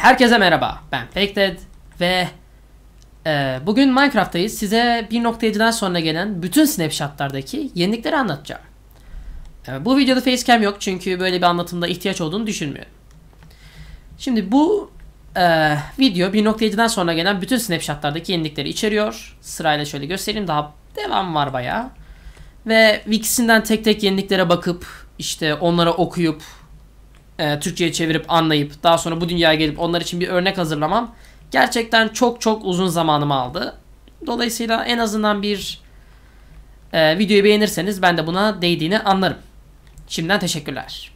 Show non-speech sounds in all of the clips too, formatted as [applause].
Herkese merhaba, ben Fakeded ve e, bugün Minecraft'tayız. Size 1.7'den sonra gelen bütün snapshotlardaki yenilikleri anlatacağım. E, bu videoda facecam yok çünkü böyle bir anlatımda ihtiyaç olduğunu düşünmüyorum. Şimdi bu e, video 1.7'den sonra gelen bütün snapshotlardaki yenilikleri içeriyor. Sırayla şöyle göstereyim, daha devam var baya. Ve Wikis'inden tek tek yeniliklere bakıp, işte onlara okuyup, e, Türkçe'ye çevirip anlayıp daha sonra bu dünyaya gelip onlar için bir örnek hazırlamam gerçekten çok çok uzun zamanımı aldı. Dolayısıyla en azından bir e, videoyu beğenirseniz ben de buna değdiğini anlarım. Şimdiden teşekkürler.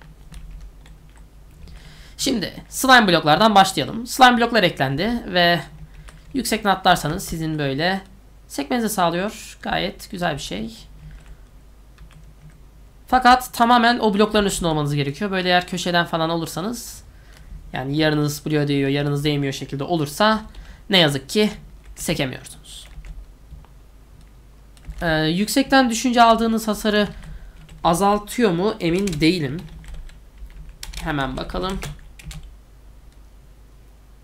Şimdi slime bloklardan başlayalım. Slime bloklar eklendi ve yüksekten atlarsanız sizin böyle sekmenizi sağlıyor. Gayet güzel bir şey. Fakat tamamen o blokların üstünde olmanız gerekiyor. Böyle eğer köşeden falan olursanız yani yarınız buraya değiyor, yarınız değmiyor şekilde olursa ne yazık ki sekemiyorsunuz. Ee, yüksekten düşünce aldığınız hasarı azaltıyor mu emin değilim. Hemen bakalım.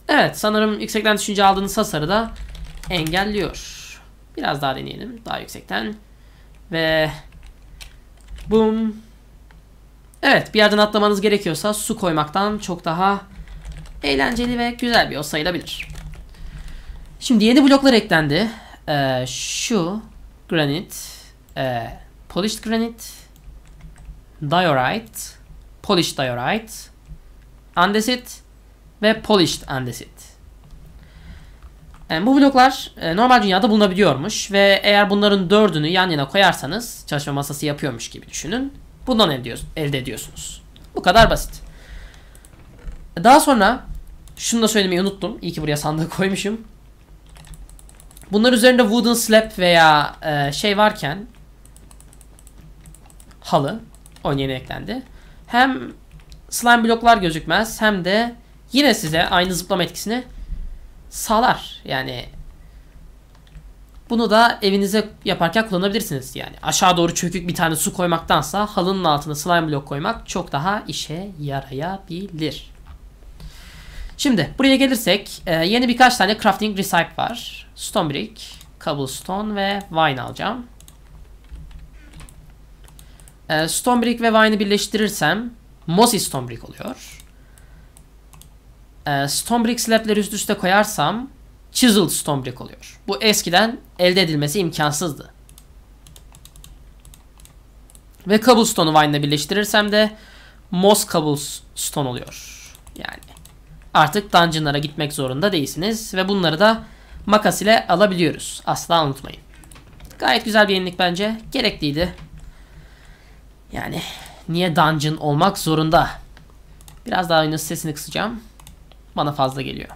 Evet sanırım yüksekten düşünce aldığınız hasarı da engelliyor. Biraz daha deneyelim daha yüksekten. Ve Bum. Evet bir yerden atlamanız gerekiyorsa su koymaktan çok daha eğlenceli ve güzel bir yol sayılabilir. Şimdi yeni bloklar eklendi. Ee, şu granit, e, polished granit, diorite, polished diorite, andesit ve polished andesit. E, bu bloklar e, normal dünyada bulunabiliyormuş ve eğer bunların dördünü yan yana koyarsanız çalışma masası yapıyormuş gibi düşünün. Bundan elde, ediyorsunuz. Bu kadar basit. Daha sonra şunu da söylemeyi unuttum. İyi ki buraya sandığı [laughs] koymuşum. Bunlar üzerinde wooden slab veya e, şey varken halı oyun yeni eklendi. Hem slime bloklar gözükmez hem de yine size aynı zıplama etkisini sağlar. Yani bunu da evinize yaparken kullanabilirsiniz. Yani aşağı doğru çökük bir tane su koymaktansa halının altına slime blok koymak çok daha işe yarayabilir. Şimdi buraya gelirsek e, yeni birkaç tane crafting recipe var. Stone brick, cobblestone ve vine alacağım. E, stone brick ve vine'ı birleştirirsem mossy stone brick oluyor e, stone brick slab'leri üst üste koyarsam chiseled stone brick oluyor. Bu eskiden elde edilmesi imkansızdı. Ve cobblestone'u vine'la birleştirirsem de moss cobblestone oluyor. Yani artık dungeon'lara gitmek zorunda değilsiniz ve bunları da makas ile alabiliyoruz. Asla unutmayın. Gayet güzel bir yenilik bence. Gerekliydi. Yani niye dungeon olmak zorunda? Biraz daha oyunun sesini kısacağım bana fazla geliyor.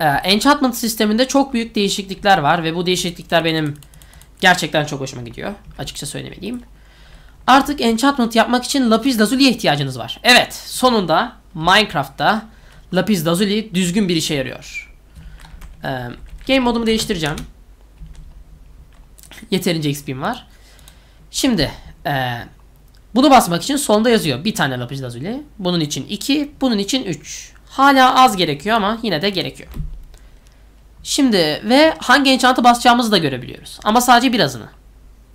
Ee, enchantment sisteminde çok büyük değişiklikler var ve bu değişiklikler benim gerçekten çok hoşuma gidiyor. Açıkça söylemeliyim. Artık enchantment yapmak için lapis lazuli'ye ihtiyacınız var. Evet, sonunda Minecraft'ta lapis lazuli düzgün bir işe yarıyor. Ee, game modumu değiştireceğim. Yeterince XP'm var. Şimdi, ee, bunu basmak için sonda yazıyor. Bir tane lapis lazuli. Bunun için 2, bunun için 3. Hala az gerekiyor ama yine de gerekiyor. Şimdi ve hangi enchant'ı basacağımızı da görebiliyoruz. Ama sadece birazını.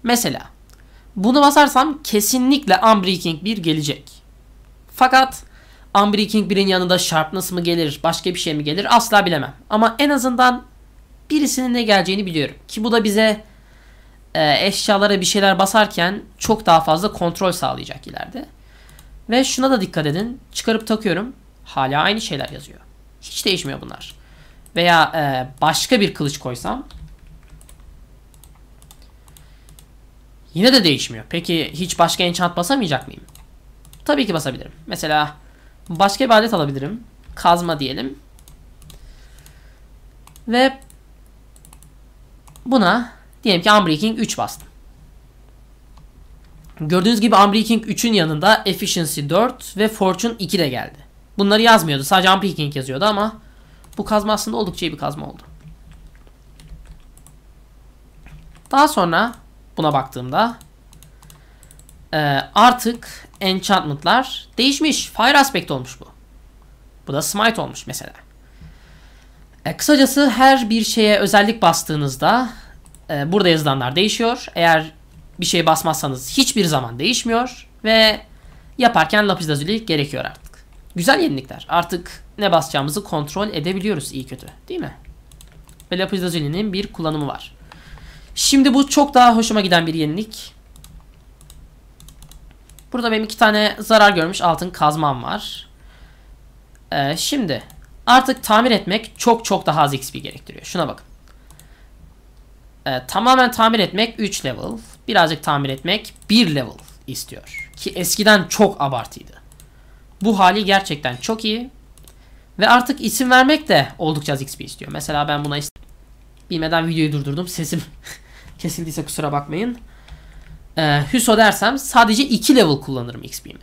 Mesela bunu basarsam kesinlikle Unbreaking 1 gelecek. Fakat Unbreaking 1'in yanında Sharpness mı gelir, başka bir şey mi gelir asla bilemem. Ama en azından birisinin ne geleceğini biliyorum. Ki bu da bize e, eşyalara bir şeyler basarken çok daha fazla kontrol sağlayacak ileride. Ve şuna da dikkat edin. Çıkarıp takıyorum. Hala aynı şeyler yazıyor. Hiç değişmiyor bunlar. Veya e, başka bir kılıç koysam Yine de değişmiyor. Peki hiç başka enchant basamayacak mıyım? Tabii ki basabilirim. Mesela başka bir adet alabilirim. Kazma diyelim. Ve buna Diyelim ki Unbreaking 3 bastım. Gördüğünüz gibi Unbreaking 3'ün yanında Efficiency 4 ve Fortune 2 de geldi. Bunları yazmıyordu. Sadece Unbreaking yazıyordu ama bu kazma aslında oldukça iyi bir kazma oldu. Daha sonra buna baktığımda e, artık enchantment'lar değişmiş. Fire aspect olmuş bu. Bu da smite olmuş mesela. E, kısacası her bir şeye özellik bastığınızda ee, burada yazılanlar değişiyor. Eğer bir şey basmazsanız hiçbir zaman değişmiyor ve yaparken lapis lazuli gerekiyor artık. Güzel yenilikler. Artık ne basacağımızı kontrol edebiliyoruz iyi kötü değil mi? Ve lapis lazulinin bir kullanımı var. Şimdi bu çok daha hoşuma giden bir yenilik. Burada benim iki tane zarar görmüş altın kazmam var. Ee, şimdi artık tamir etmek çok çok daha az XP gerektiriyor. Şuna bakın. E, tamamen tamir etmek 3 level. Birazcık tamir etmek 1 level istiyor. Ki eskiden çok abartıydı. Bu hali gerçekten çok iyi. Ve artık isim vermek de oldukça az XP istiyor. Mesela ben buna bilmeden videoyu durdurdum. Sesim [laughs] kesildiyse kusura bakmayın. Ee, Hüso dersem sadece 2 level kullanırım XP'mi.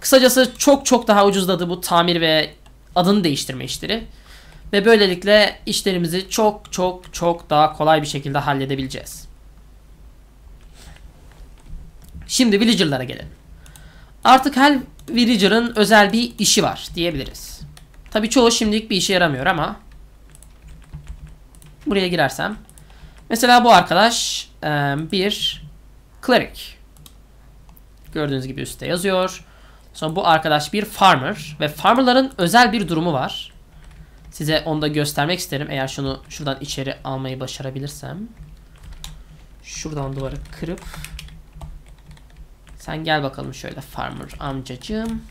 Kısacası çok çok daha ucuzladı bu tamir ve adını değiştirme işleri. Ve böylelikle işlerimizi çok çok çok daha kolay bir şekilde halledebileceğiz. Şimdi villager'lara gelelim. Artık her villager'ın özel bir işi var diyebiliriz. Tabi çoğu şimdilik bir işe yaramıyor ama buraya girersem mesela bu arkadaş e, bir cleric. Gördüğünüz gibi üstte yazıyor. Sonra bu arkadaş bir farmer ve farmerların özel bir durumu var. Size onu da göstermek isterim. Eğer şunu şuradan içeri almayı başarabilirsem. Şuradan duvarı kırıp. Sen gel bakalım şöyle farmer amcacığım.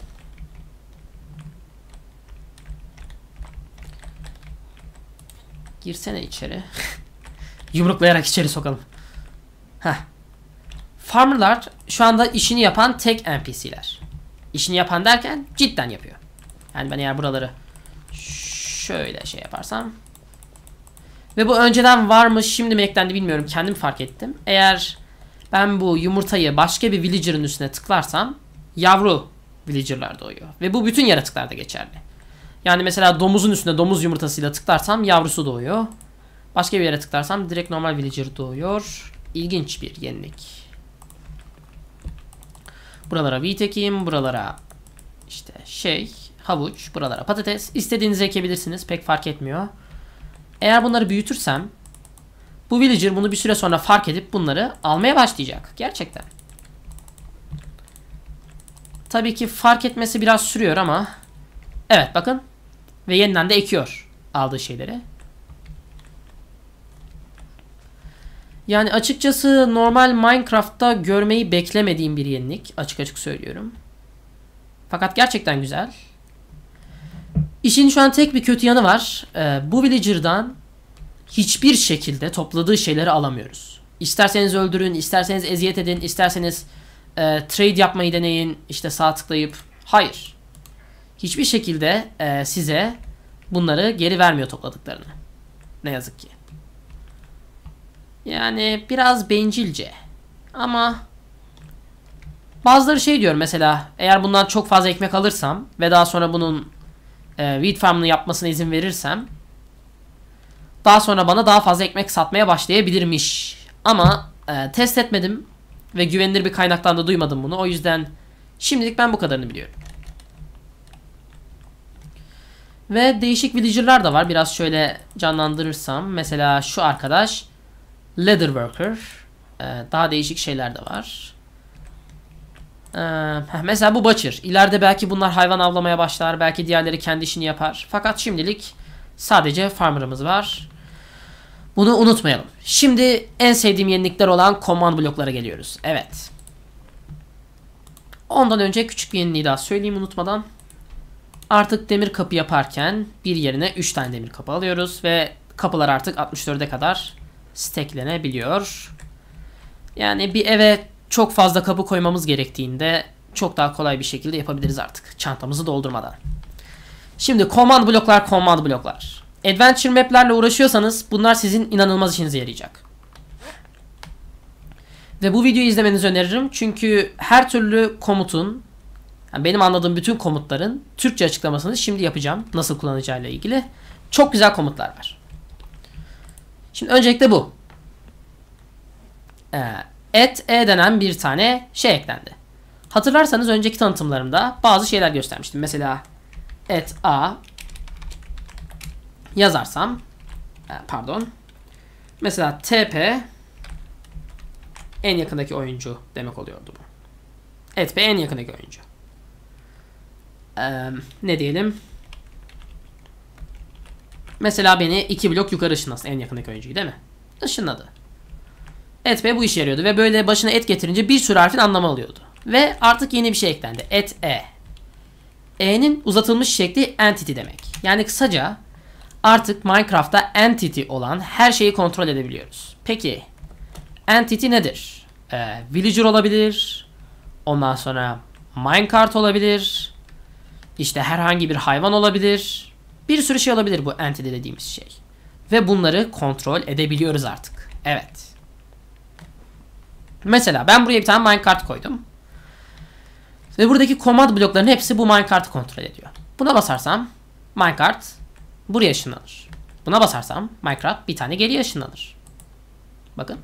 Girsene içeri. [laughs] Yumruklayarak içeri sokalım. Heh. Farmerlar şu anda işini yapan tek NPC'ler. İşini yapan derken cidden yapıyor. Yani ben eğer buraları Şöyle şey yaparsam. Ve bu önceden var mı şimdi mi eklendi bilmiyorum. Kendim fark ettim. Eğer ben bu yumurtayı başka bir villager'ın üstüne tıklarsam yavru villager'lar doğuyor. Ve bu bütün yaratıklarda geçerli. Yani mesela domuzun üstüne domuz yumurtasıyla tıklarsam yavrusu doğuyor. Başka bir yere tıklarsam direkt normal villager doğuyor. İlginç bir yenilik. Buralara V tekeyim. Buralara işte şey havuç, buralara patates. İstediğinizi ekebilirsiniz. Pek fark etmiyor. Eğer bunları büyütürsem bu villager bunu bir süre sonra fark edip bunları almaya başlayacak. Gerçekten. Tabii ki fark etmesi biraz sürüyor ama evet bakın ve yeniden de ekiyor aldığı şeyleri. Yani açıkçası normal Minecraft'ta görmeyi beklemediğim bir yenilik. Açık açık söylüyorum. Fakat gerçekten güzel. İşin şu an tek bir kötü yanı var. Ee, bu villager'dan hiçbir şekilde topladığı şeyleri alamıyoruz. İsterseniz öldürün, isterseniz eziyet edin, isterseniz e, trade yapmayı deneyin, işte sağ tıklayıp. Hayır. Hiçbir şekilde e, size bunları geri vermiyor topladıklarını. Ne yazık ki. Yani biraz bencilce. Ama bazıları şey diyor mesela eğer bundan çok fazla ekmek alırsam ve daha sonra bunun e, wheat farmını yapmasına izin verirsem daha sonra bana daha fazla ekmek satmaya başlayabilirmiş. Ama e, test etmedim ve güvenilir bir kaynaktan da duymadım bunu. O yüzden şimdilik ben bu kadarını biliyorum. Ve değişik villager'lar da var. Biraz şöyle canlandırırsam. Mesela şu arkadaş leather worker. E, daha değişik şeyler de var. Ee, mesela bu Butcher. İleride belki bunlar hayvan avlamaya başlar. Belki diğerleri kendi işini yapar. Fakat şimdilik sadece farmer'ımız var. Bunu unutmayalım. Şimdi en sevdiğim yenilikler olan command bloklara geliyoruz. Evet. Ondan önce küçük bir yeniliği daha söyleyeyim unutmadan. Artık demir kapı yaparken bir yerine 3 tane demir kapı alıyoruz ve kapılar artık 64'e kadar stacklenebiliyor. Yani bir eve çok fazla kabı koymamız gerektiğinde çok daha kolay bir şekilde yapabiliriz artık çantamızı doldurmadan. Şimdi command bloklar command bloklar. Adventure map'lerle uğraşıyorsanız bunlar sizin inanılmaz işinize yarayacak. Ve bu videoyu izlemenizi öneririm çünkü her türlü komutun yani benim anladığım bütün komutların Türkçe açıklamasını şimdi yapacağım nasıl kullanacağıyla ilgili. Çok güzel komutlar var. Şimdi öncelikle bu. Ee, et e denen bir tane şey eklendi. Hatırlarsanız önceki tanıtımlarımda bazı şeyler göstermiştim. Mesela et a yazarsam e, pardon mesela tp en yakındaki oyuncu demek oluyordu bu. Et p en yakındaki oyuncu. Ee, ne diyelim? Mesela beni iki blok yukarı ışınlasın en yakındaki oyuncuyu değil mi? Işınladı. Et etme bu işe yarıyordu ve böyle başına et getirince bir sürü harfin anlamı alıyordu. Ve artık yeni bir şey eklendi. Et e. E'nin uzatılmış şekli entity demek. Yani kısaca artık Minecraft'ta entity olan her şeyi kontrol edebiliyoruz. Peki entity nedir? Ee, villager olabilir. Ondan sonra minecart olabilir. İşte herhangi bir hayvan olabilir. Bir sürü şey olabilir bu entity dediğimiz şey. Ve bunları kontrol edebiliyoruz artık. Evet. Mesela ben buraya bir tane minecart koydum. Ve buradaki komad bloklarının hepsi bu minecart'ı kontrol ediyor. Buna basarsam minecart buraya ışınlanır. Buna basarsam minecart bir tane geri ışınlanır. Bakın.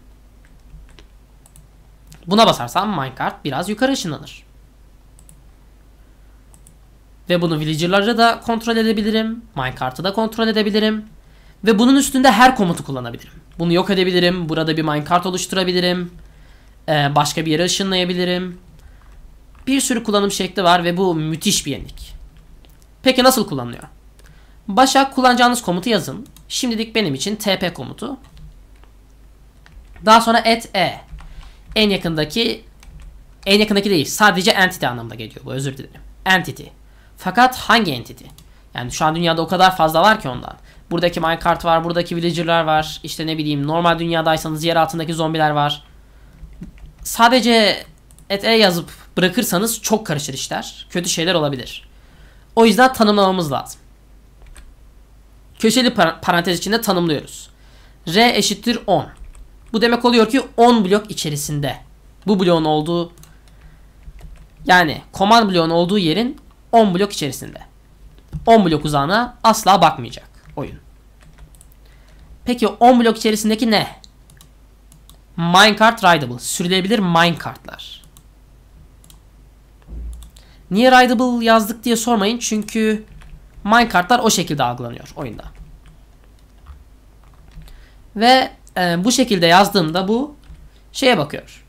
Buna basarsam minecart biraz yukarı ışınlanır. Ve bunu villager'ları da kontrol edebilirim. Minecart'ı da kontrol edebilirim. Ve bunun üstünde her komutu kullanabilirim. Bunu yok edebilirim. Burada bir minecart oluşturabilirim. Ee, başka bir yere ışınlayabilirim. Bir sürü kullanım şekli var ve bu müthiş bir yenilik. Peki nasıl kullanılıyor? Başa kullanacağınız komutu yazın. Şimdilik benim için tp komutu. Daha sonra et e. En yakındaki en yakındaki değil. Sadece entity anlamda geliyor bu. Özür dilerim. Entity. Fakat hangi entity? Yani şu an dünyada o kadar fazla var ki ondan. Buradaki minecart var, buradaki villager'lar var. İşte ne bileyim normal dünyadaysanız yer altındaki zombiler var sadece et e yazıp bırakırsanız çok karışır işler. Kötü şeyler olabilir. O yüzden tanımlamamız lazım. Köşeli parantez içinde tanımlıyoruz. R eşittir 10. Bu demek oluyor ki 10 blok içerisinde. Bu bloğun olduğu yani command bloğun olduğu yerin 10 blok içerisinde. 10 blok uzağına asla bakmayacak oyun. Peki 10 blok içerisindeki ne? Minecart rideable. Sürülebilir minecartlar. Niye rideable yazdık diye sormayın. Çünkü minecartlar o şekilde algılanıyor oyunda. Ve e, bu şekilde yazdığımda bu şeye bakıyor.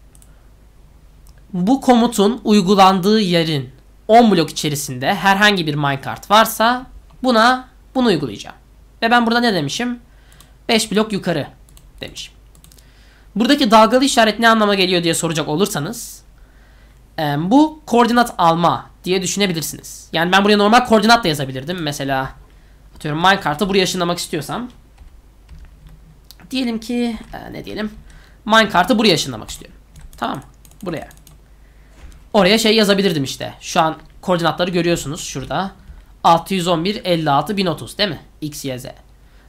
Bu komutun uygulandığı yerin 10 blok içerisinde herhangi bir minecart varsa buna bunu uygulayacağım. Ve ben burada ne demişim? 5 blok yukarı demişim. Buradaki dalgalı işaret ne anlama geliyor diye soracak olursanız bu koordinat alma diye düşünebilirsiniz. Yani ben buraya normal koordinat da yazabilirdim. Mesela atıyorum minecart'ı buraya ışınlamak istiyorsam diyelim ki e, ne diyelim minecart'ı buraya ışınlamak istiyorum. Tamam buraya. Oraya şey yazabilirdim işte. Şu an koordinatları görüyorsunuz şurada. 611 56 1030 değil mi? X, Y, Z.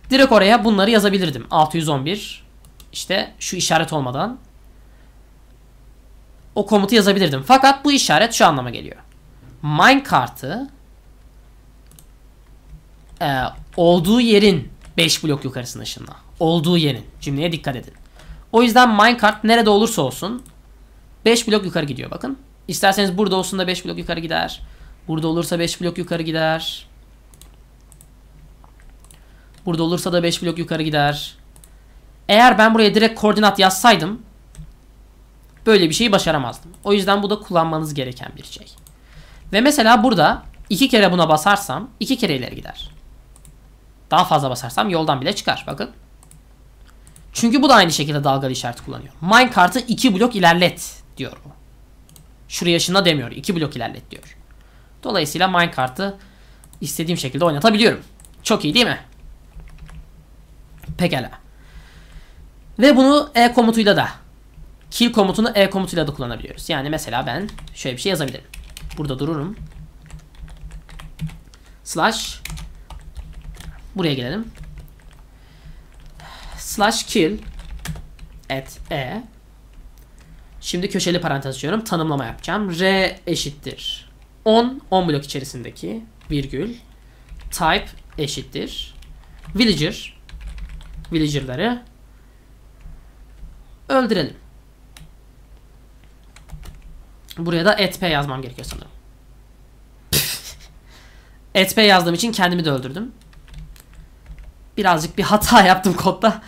Direkt oraya bunları yazabilirdim. 611 işte şu işaret olmadan o komutu yazabilirdim. Fakat bu işaret şu anlama geliyor. Minecart'ı e, olduğu yerin 5 blok yukarısına ışınla. Olduğu yerin. Cümleye dikkat edin. O yüzden minecart nerede olursa olsun 5 blok yukarı gidiyor bakın. İsterseniz burada olsun da 5 blok yukarı gider. Burada olursa 5 blok yukarı gider. Burada olursa da 5 blok yukarı gider. Eğer ben buraya direkt koordinat yazsaydım böyle bir şeyi başaramazdım. O yüzden bu da kullanmanız gereken bir şey. Ve mesela burada iki kere buna basarsam iki kere ileri gider. Daha fazla basarsam yoldan bile çıkar. Bakın. Çünkü bu da aynı şekilde dalgalı işaret kullanıyor. Minecart'ı iki blok ilerlet diyor bu. Şuraya şuna demiyor. iki blok ilerlet diyor. Dolayısıyla minecart'ı istediğim şekilde oynatabiliyorum. Çok iyi değil mi? Pekala. Ve bunu e komutuyla da kill komutunu e komutuyla da kullanabiliyoruz. Yani mesela ben şöyle bir şey yazabilirim. Burada dururum. Slash buraya gelelim. Slash kill at e Şimdi köşeli parantez açıyorum. Tanımlama yapacağım. R eşittir. 10, 10 blok içerisindeki virgül type eşittir. Villager villager'ları öldürelim. Buraya da etp yazmam gerekiyor sanırım. [laughs] etp yazdığım için kendimi de öldürdüm. Birazcık bir hata yaptım kodda.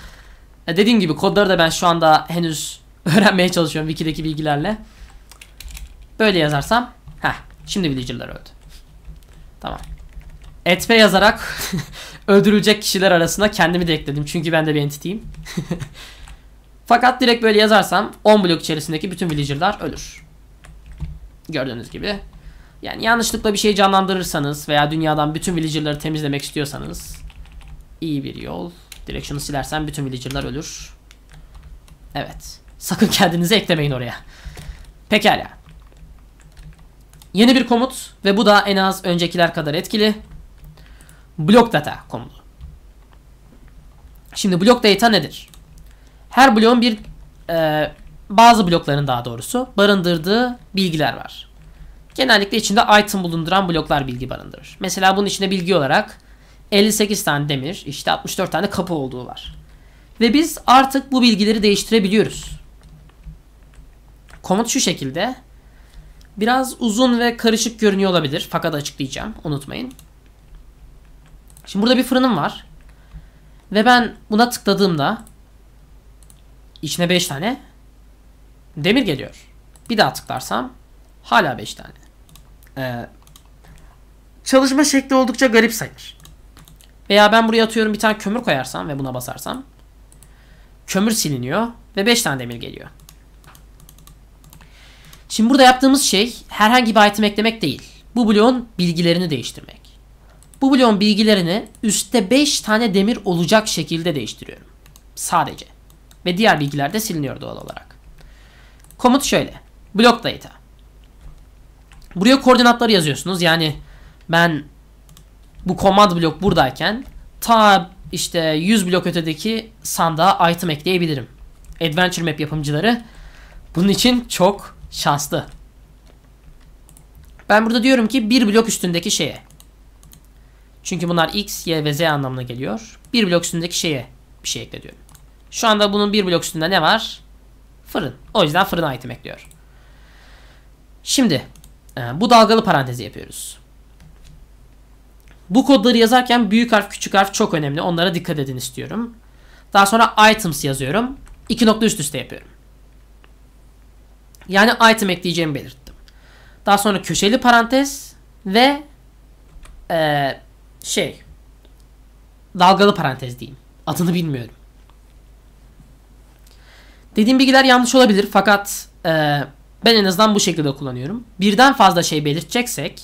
Ya dediğim gibi kodları da ben şu anda henüz [laughs] öğrenmeye çalışıyorum wikideki bilgilerle. Böyle yazarsam. Heh şimdi villager'lar öldü. Tamam. Etp yazarak [laughs] öldürülecek kişiler arasına kendimi de ekledim. Çünkü ben de bir entity'yim. Fakat direkt böyle yazarsam 10 blok içerisindeki bütün villager'lar ölür. Gördüğünüz gibi. Yani yanlışlıkla bir şey canlandırırsanız veya dünyadan bütün villager'ları temizlemek istiyorsanız iyi bir yol. Direkt şunu silersen bütün villager'lar ölür. Evet. Sakın kendinizi eklemeyin oraya. Pekala. Yeni bir komut ve bu da en az öncekiler kadar etkili. Block data komutu. Şimdi block data nedir? Her bloğun bir e, bazı blokların daha doğrusu barındırdığı bilgiler var. Genellikle içinde item bulunduran bloklar bilgi barındırır. Mesela bunun içinde bilgi olarak 58 tane demir, işte 64 tane kapı olduğu var. Ve biz artık bu bilgileri değiştirebiliyoruz. Komut şu şekilde. Biraz uzun ve karışık görünüyor olabilir. Fakat açıklayacağım. Unutmayın. Şimdi burada bir fırınım var. Ve ben buna tıkladığımda İçine 5 tane demir geliyor. Bir daha tıklarsam hala 5 tane. Ee, çalışma şekli oldukça garip sayılır. Veya ben buraya atıyorum bir tane kömür koyarsam ve buna basarsam kömür siliniyor ve 5 tane demir geliyor. Şimdi burada yaptığımız şey herhangi bir item eklemek değil. Bu bloğun bilgilerini değiştirmek. Bu bloğun bilgilerini üstte 5 tane demir olacak şekilde değiştiriyorum. Sadece. Ve diğer bilgiler de siliniyor doğal olarak. Komut şöyle. Block data. Buraya koordinatları yazıyorsunuz. Yani ben bu command blok buradayken ta işte 100 blok ötedeki sandığa item ekleyebilirim. Adventure Map yapımcıları bunun için çok şanslı. Ben burada diyorum ki bir blok üstündeki şeye. Çünkü bunlar x, y ve z anlamına geliyor. Bir blok üstündeki şeye bir şey ekle diyorum. Şu anda bunun bir blok üstünde ne var? Fırın. O yüzden fırına item ekliyor. Şimdi e, bu dalgalı parantezi yapıyoruz. Bu kodları yazarken büyük harf küçük harf çok önemli. Onlara dikkat edin istiyorum. Daha sonra items yazıyorum. İki nokta üst üste yapıyorum. Yani item ekleyeceğimi belirttim. Daha sonra köşeli parantez ve e, şey dalgalı parantez diyeyim. Adını bilmiyorum. Dediğim bilgiler yanlış olabilir fakat e, ben en azından bu şekilde kullanıyorum. Birden fazla şey belirteceksek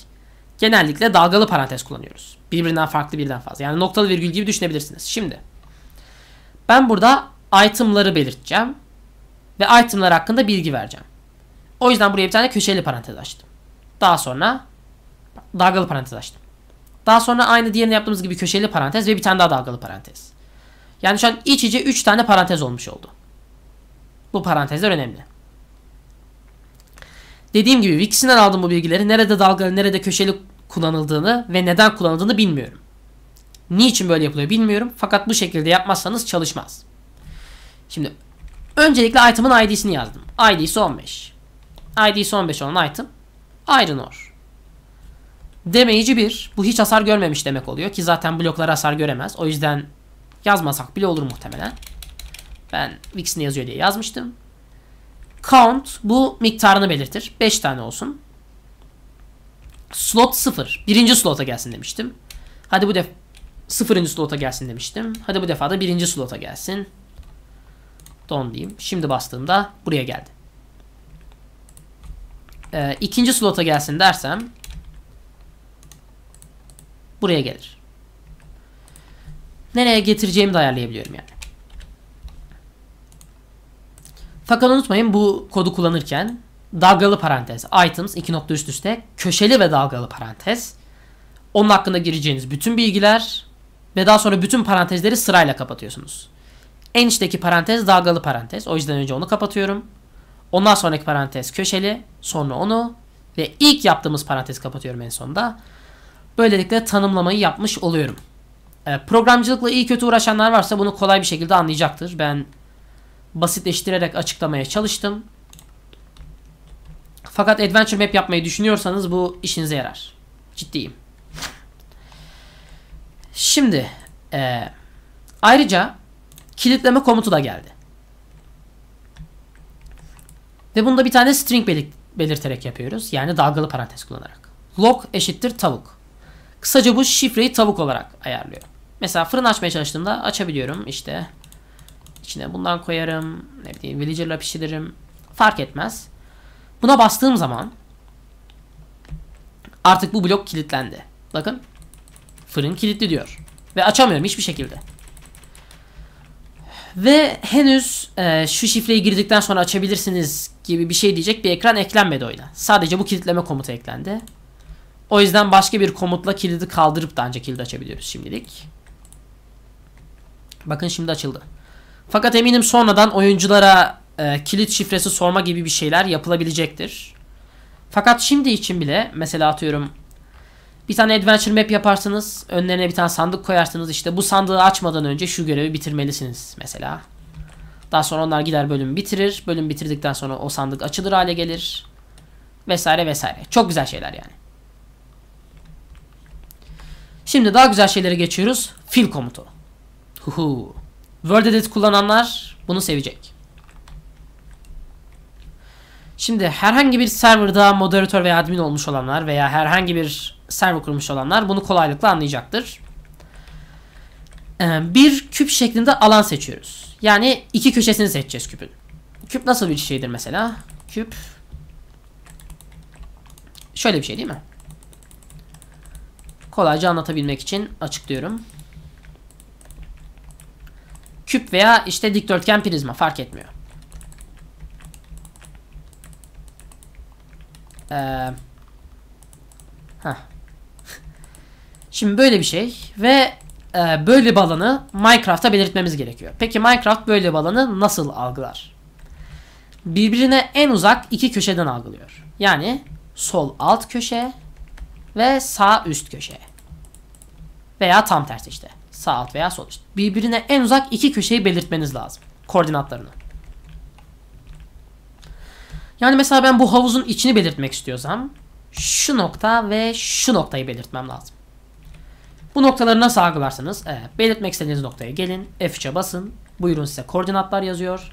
genellikle dalgalı parantez kullanıyoruz. Birbirinden farklı birden fazla. Yani noktalı virgül gibi düşünebilirsiniz. Şimdi ben burada itemları belirteceğim ve itemlar hakkında bilgi vereceğim. O yüzden buraya bir tane köşeli parantez açtım. Daha sonra dalgalı parantez açtım. Daha sonra aynı diğerini yaptığımız gibi köşeli parantez ve bir tane daha dalgalı parantez. Yani şu an iç içe 3 tane parantez olmuş oldu. Bu parantezler önemli. Dediğim gibi Wikis'ten aldığım bu bilgileri nerede dalgalı nerede köşeli kullanıldığını ve neden kullanıldığını bilmiyorum. Niçin böyle yapılıyor bilmiyorum fakat bu şekilde yapmazsanız çalışmaz. Şimdi öncelikle item'ın id'sini yazdım. id'si 15. id'si 15 olan item iron ore. Demeyici 1. Bu hiç hasar görmemiş demek oluyor ki zaten bloklara hasar göremez. O yüzden yazmasak bile olur muhtemelen. Ben Wix'ine yazıyor diye yazmıştım. Count bu miktarını belirtir. 5 tane olsun. Slot 0. Birinci slota gelsin demiştim. Hadi bu defa sıfırıncı slota gelsin demiştim. Hadi bu defa da birinci slota gelsin. Don diyeyim. Şimdi bastığımda buraya geldi. Ee, ikinci slota gelsin dersem buraya gelir. Nereye getireceğimi de ayarlayabiliyorum yani. Fakat unutmayın bu kodu kullanırken dalgalı parantez items 2.3 üstte köşeli ve dalgalı parantez. Onun hakkında gireceğiniz bütün bilgiler ve daha sonra bütün parantezleri sırayla kapatıyorsunuz. En içteki parantez dalgalı parantez. O yüzden önce onu kapatıyorum. Ondan sonraki parantez köşeli. Sonra onu. Ve ilk yaptığımız parantez kapatıyorum en sonda. Böylelikle tanımlamayı yapmış oluyorum. Ee, programcılıkla iyi kötü uğraşanlar varsa bunu kolay bir şekilde anlayacaktır. Ben basitleştirerek açıklamaya çalıştım. Fakat adventure map yapmayı düşünüyorsanız bu işinize yarar. Ciddiyim. Şimdi e, ayrıca kilitleme komutu da geldi. Ve bunda bir tane string belir belirterek yapıyoruz. Yani dalgalı parantez kullanarak. Log eşittir tavuk. Kısaca bu şifreyi tavuk olarak ayarlıyor. Mesela fırın açmaya çalıştığımda açabiliyorum işte. İçine bundan koyarım. Ne bileyim villager'la pişiririm. Fark etmez. Buna bastığım zaman artık bu blok kilitlendi. Bakın fırın kilitli diyor. Ve açamıyorum hiçbir şekilde. Ve henüz e, şu şifreyi girdikten sonra açabilirsiniz gibi bir şey diyecek bir ekran eklenmedi oyuna. Sadece bu kilitleme komutu eklendi. O yüzden başka bir komutla kilidi kaldırıp da ancak kilidi açabiliyoruz şimdilik. Bakın şimdi açıldı. Fakat eminim sonradan oyunculara e, kilit şifresi sorma gibi bir şeyler yapılabilecektir. Fakat şimdi için bile mesela atıyorum bir tane adventure map yaparsınız. Önlerine bir tane sandık koyarsınız. İşte bu sandığı açmadan önce şu görevi bitirmelisiniz mesela. Daha sonra onlar gider bölümü bitirir. Bölüm bitirdikten sonra o sandık açılır hale gelir. Vesaire vesaire. Çok güzel şeyler yani. Şimdi daha güzel şeylere geçiyoruz. Fil komutu. Huhu. Word edit kullananlar bunu sevecek. Şimdi herhangi bir serverda moderatör veya admin olmuş olanlar veya herhangi bir server kurmuş olanlar bunu kolaylıkla anlayacaktır. Ee, bir küp şeklinde alan seçiyoruz. Yani iki köşesini seçeceğiz küpün. Küp nasıl bir şeydir mesela? Küp şöyle bir şey değil mi? Kolayca anlatabilmek için açıklıyorum. Küp veya işte dikdörtgen prizma fark etmiyor. Ee, Şimdi böyle bir şey ve e, böyle balanı alanı Minecraft'ta belirtmemiz gerekiyor. Peki Minecraft böyle balanı nasıl algılar? Birbirine en uzak iki köşeden algılıyor. Yani sol alt köşe ve sağ üst köşe. Veya tam tersi işte. Sağ alt veya sol. İşte birbirine en uzak iki köşeyi belirtmeniz lazım. Koordinatlarını. Yani mesela ben bu havuzun içini belirtmek istiyorsam şu nokta ve şu noktayı belirtmem lazım. Bu noktaları nasıl algılarsanız e, belirtmek istediğiniz noktaya gelin. F3'e basın. Buyurun size koordinatlar yazıyor.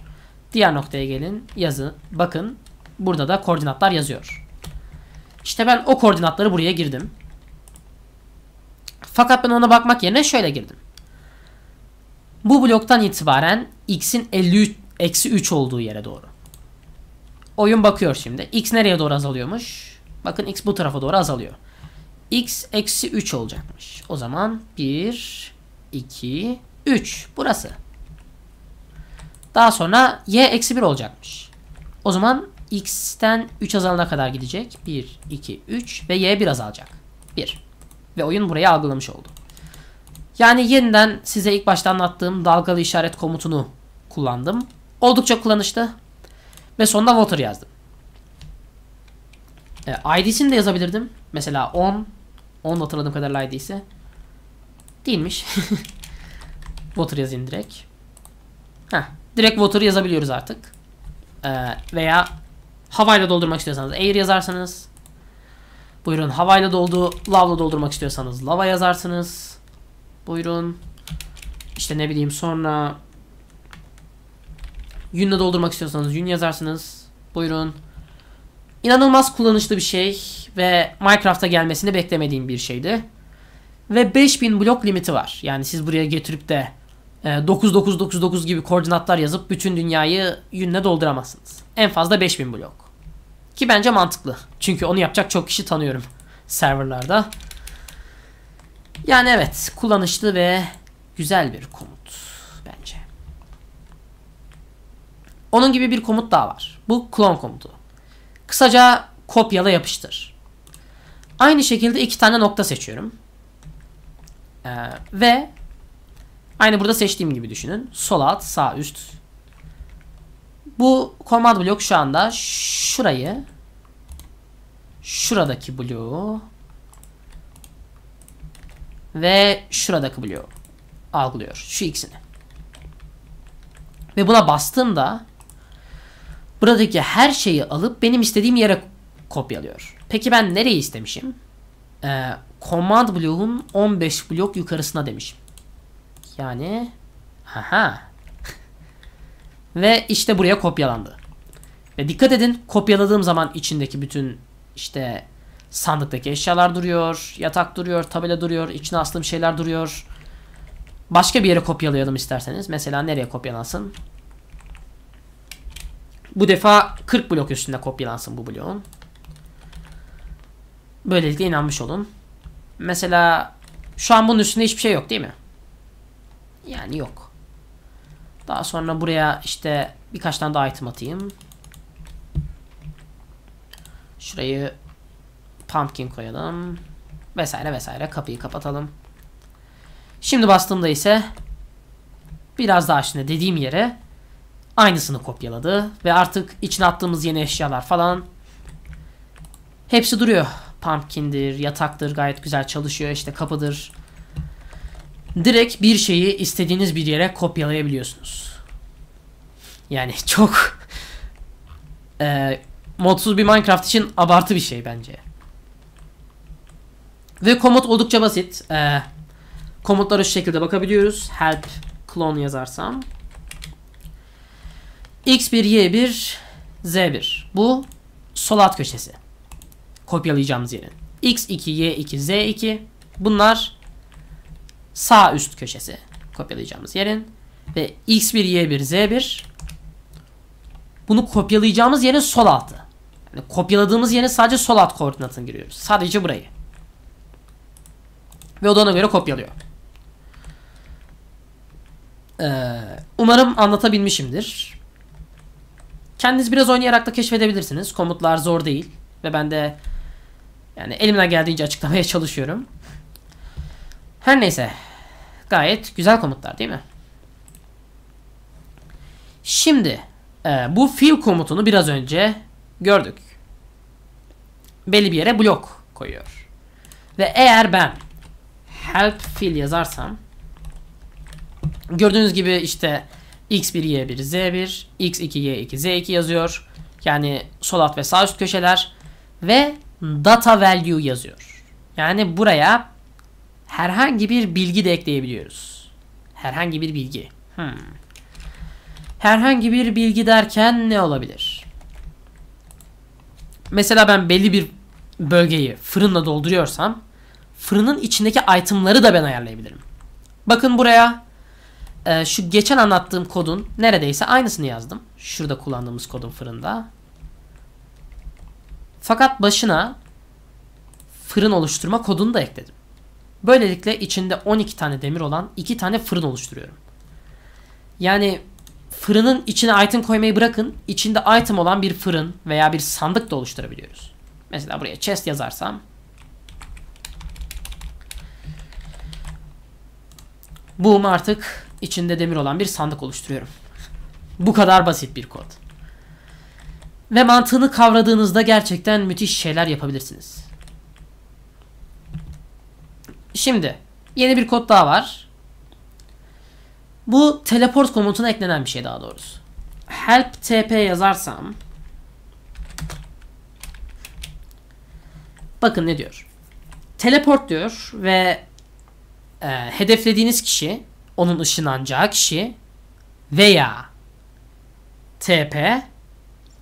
Diğer noktaya gelin. Yazın. Bakın. Burada da koordinatlar yazıyor. İşte ben o koordinatları buraya girdim. Fakat ben ona bakmak yerine şöyle girdim. Bu bloktan itibaren x'in 53 eksi 3 olduğu yere doğru. Oyun bakıyor şimdi. X nereye doğru azalıyormuş? Bakın x bu tarafa doğru azalıyor. x eksi 3 olacakmış. O zaman 1, 2, 3. Burası. Daha sonra y eksi 1 olacakmış. O zaman x'ten 3 azalana kadar gidecek. 1, 2, 3 ve y 1 azalacak. 1 ve oyun burayı algılamış oldu. Yani yeniden size ilk başta anlattığım dalgalı işaret komutunu kullandım. Oldukça kullanışlı. Ve sonunda water yazdım. E, ID'sini de yazabilirdim. Mesela 10. 10 hatırladığım kadarıyla ID ise. Değilmiş. [laughs] water yazayım direkt. Heh, direkt water yazabiliyoruz artık. E, veya havayla doldurmak istiyorsanız air yazarsanız Buyurun havayla doldu, lavla doldurmak istiyorsanız lava yazarsınız. Buyurun. İşte ne bileyim sonra yünle doldurmak istiyorsanız yün yazarsınız. Buyurun. İnanılmaz kullanışlı bir şey ve Minecraft'a gelmesini beklemediğim bir şeydi. Ve 5000 blok limiti var. Yani siz buraya getirip de 9999 e, gibi koordinatlar yazıp bütün dünyayı yünle dolduramazsınız. En fazla 5000 blok. Ki bence mantıklı. Çünkü onu yapacak çok kişi tanıyorum serverlarda. Yani evet kullanışlı ve güzel bir komut bence. Onun gibi bir komut daha var. Bu klon komutu. Kısaca kopyala yapıştır. Aynı şekilde iki tane nokta seçiyorum. Ee, ve aynı burada seçtiğim gibi düşünün. Sol alt sağ üst bu command blok şu anda şurayı şuradaki bloğu ve şuradaki bloğu algılıyor. Şu ikisini. Ve buna bastığımda buradaki her şeyi alıp benim istediğim yere kopyalıyor. Peki ben nereyi istemişim? Ee, command bloğun 15 blok yukarısına demişim. Yani aha ve işte buraya kopyalandı. Ve dikkat edin kopyaladığım zaman içindeki bütün işte sandıktaki eşyalar duruyor, yatak duruyor, tabela duruyor, içine astığım şeyler duruyor. Başka bir yere kopyalayalım isterseniz. Mesela nereye kopyalansın? Bu defa 40 blok üstünde kopyalansın bu bloğun. Böylelikle inanmış olun. Mesela şu an bunun üstünde hiçbir şey yok değil mi? Yani yok. Daha sonra buraya işte birkaç tane daha item atayım. Şurayı pumpkin koyalım. Vesaire vesaire. Kapıyı kapatalım. Şimdi bastığımda ise biraz daha şimdi dediğim yere aynısını kopyaladı. Ve artık içine attığımız yeni eşyalar falan hepsi duruyor. Pumpkin'dir, yataktır gayet güzel çalışıyor. İşte kapıdır direkt bir şeyi istediğiniz bir yere kopyalayabiliyorsunuz. Yani [laughs] çok e, modsuz bir Minecraft için abartı bir şey bence. Ve komut oldukça basit. E, komutlara şu şekilde bakabiliyoruz. Help clone yazarsam. X1, Y1, Z1. Bu sol alt köşesi. Kopyalayacağımız yerin. X2, Y2, Z2. Bunlar sağ üst köşesi kopyalayacağımız yerin ve x1, y1, z1 bunu kopyalayacağımız yerin sol altı. Yani kopyaladığımız yerin sadece sol alt koordinatını giriyoruz. Sadece burayı. Ve o da ona göre kopyalıyor. Ee, umarım anlatabilmişimdir. Kendiniz biraz oynayarak da keşfedebilirsiniz. Komutlar zor değil. Ve ben de yani elimden geldiğince açıklamaya çalışıyorum. Her neyse. Gayet güzel komutlar değil mi? Şimdi e, bu fill komutunu biraz önce gördük. Belli bir yere blok koyuyor. Ve eğer ben help fill yazarsam gördüğünüz gibi işte x1, y1, z1, x2, y2, z2 yazıyor. Yani sol alt ve sağ üst köşeler ve data value yazıyor. Yani buraya herhangi bir bilgi de ekleyebiliyoruz. Herhangi bir bilgi. Hmm. Herhangi bir bilgi derken ne olabilir? Mesela ben belli bir bölgeyi fırınla dolduruyorsam fırının içindeki itemları da ben ayarlayabilirim. Bakın buraya e, şu geçen anlattığım kodun neredeyse aynısını yazdım. Şurada kullandığımız kodun fırında. Fakat başına fırın oluşturma kodunu da ekledim. Böylelikle içinde 12 tane demir olan 2 tane fırın oluşturuyorum. Yani fırının içine item koymayı bırakın. içinde item olan bir fırın veya bir sandık da oluşturabiliyoruz. Mesela buraya chest yazarsam. Boom artık içinde demir olan bir sandık oluşturuyorum. Bu kadar basit bir kod. Ve mantığını kavradığınızda gerçekten müthiş şeyler yapabilirsiniz. Şimdi yeni bir kod daha var. Bu teleport komutuna eklenen bir şey daha doğrusu. Help tp yazarsam Bakın ne diyor. Teleport diyor ve e, hedeflediğiniz kişi onun ışınlanacağı kişi veya TP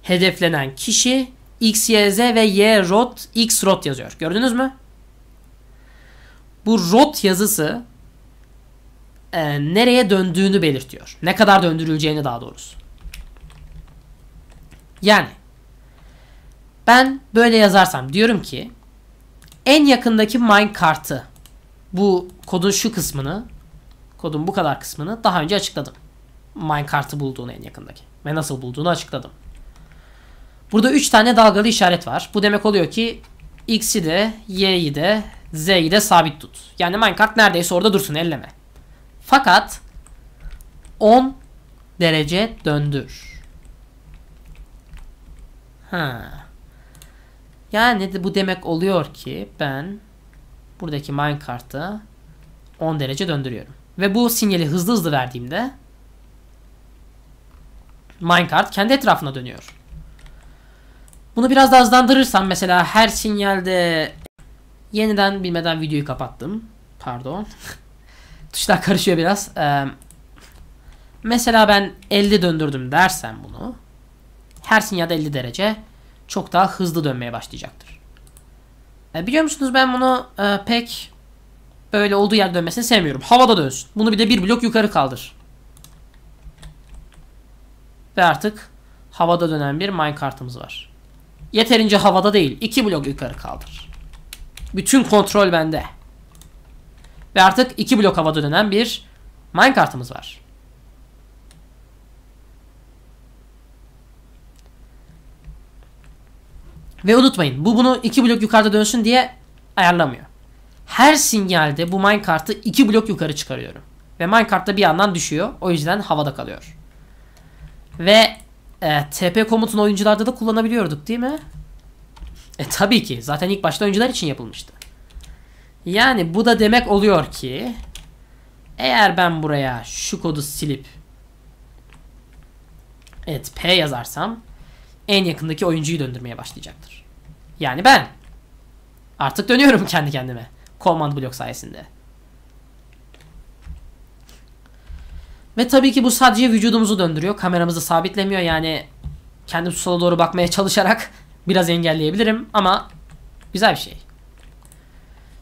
hedeflenen kişi X, Y, Z ve Y rot X rot yazıyor. Gördünüz mü? bu rot yazısı e, nereye döndüğünü belirtiyor. Ne kadar döndürüleceğini daha doğrusu. Yani ben böyle yazarsam diyorum ki en yakındaki mine kartı bu kodun şu kısmını kodun bu kadar kısmını daha önce açıkladım. Mine kartı bulduğunu en yakındaki ve nasıl bulduğunu açıkladım. Burada 3 tane dalgalı işaret var. Bu demek oluyor ki X'i de Y'yi de Z'yi de sabit tut. Yani minecart neredeyse orada dursun elleme. Fakat 10 derece döndür. Ha. Yani de bu demek oluyor ki ben buradaki minecart'ı 10 derece döndürüyorum. Ve bu sinyali hızlı hızlı verdiğimde minecart kendi etrafına dönüyor. Bunu biraz daha hızlandırırsam mesela her sinyalde Yeniden bilmeden videoyu kapattım. Pardon. [laughs] Tuşlar karışıyor biraz. Ee, mesela ben 50 döndürdüm dersem bunu. Her sinyada 50 derece çok daha hızlı dönmeye başlayacaktır. Ee, biliyor musunuz ben bunu e, pek böyle olduğu yer dönmesini sevmiyorum. Havada dönsün. Bunu bir de bir blok yukarı kaldır. Ve artık havada dönen bir minecartımız var. Yeterince havada değil. 2 blok yukarı kaldır. Bütün kontrol bende. Ve artık iki blok havada dönen bir minecartımız var. Ve unutmayın bu bunu iki blok yukarıda dönsün diye ayarlamıyor. Her sinyalde bu minecart'ı iki blok yukarı çıkarıyorum. Ve minecart da bir yandan düşüyor. O yüzden havada kalıyor. Ve e, TP komutunu oyuncularda da kullanabiliyorduk değil mi? E tabii ki. Zaten ilk başta oyuncular için yapılmıştı. Yani bu da demek oluyor ki eğer ben buraya şu kodu silip evet P yazarsam en yakındaki oyuncuyu döndürmeye başlayacaktır. Yani ben artık dönüyorum [laughs] kendi kendime. Command blok sayesinde. Ve tabii ki bu sadece vücudumuzu döndürüyor. Kameramızı sabitlemiyor yani kendim sola doğru bakmaya çalışarak Biraz engelleyebilirim ama güzel bir şey.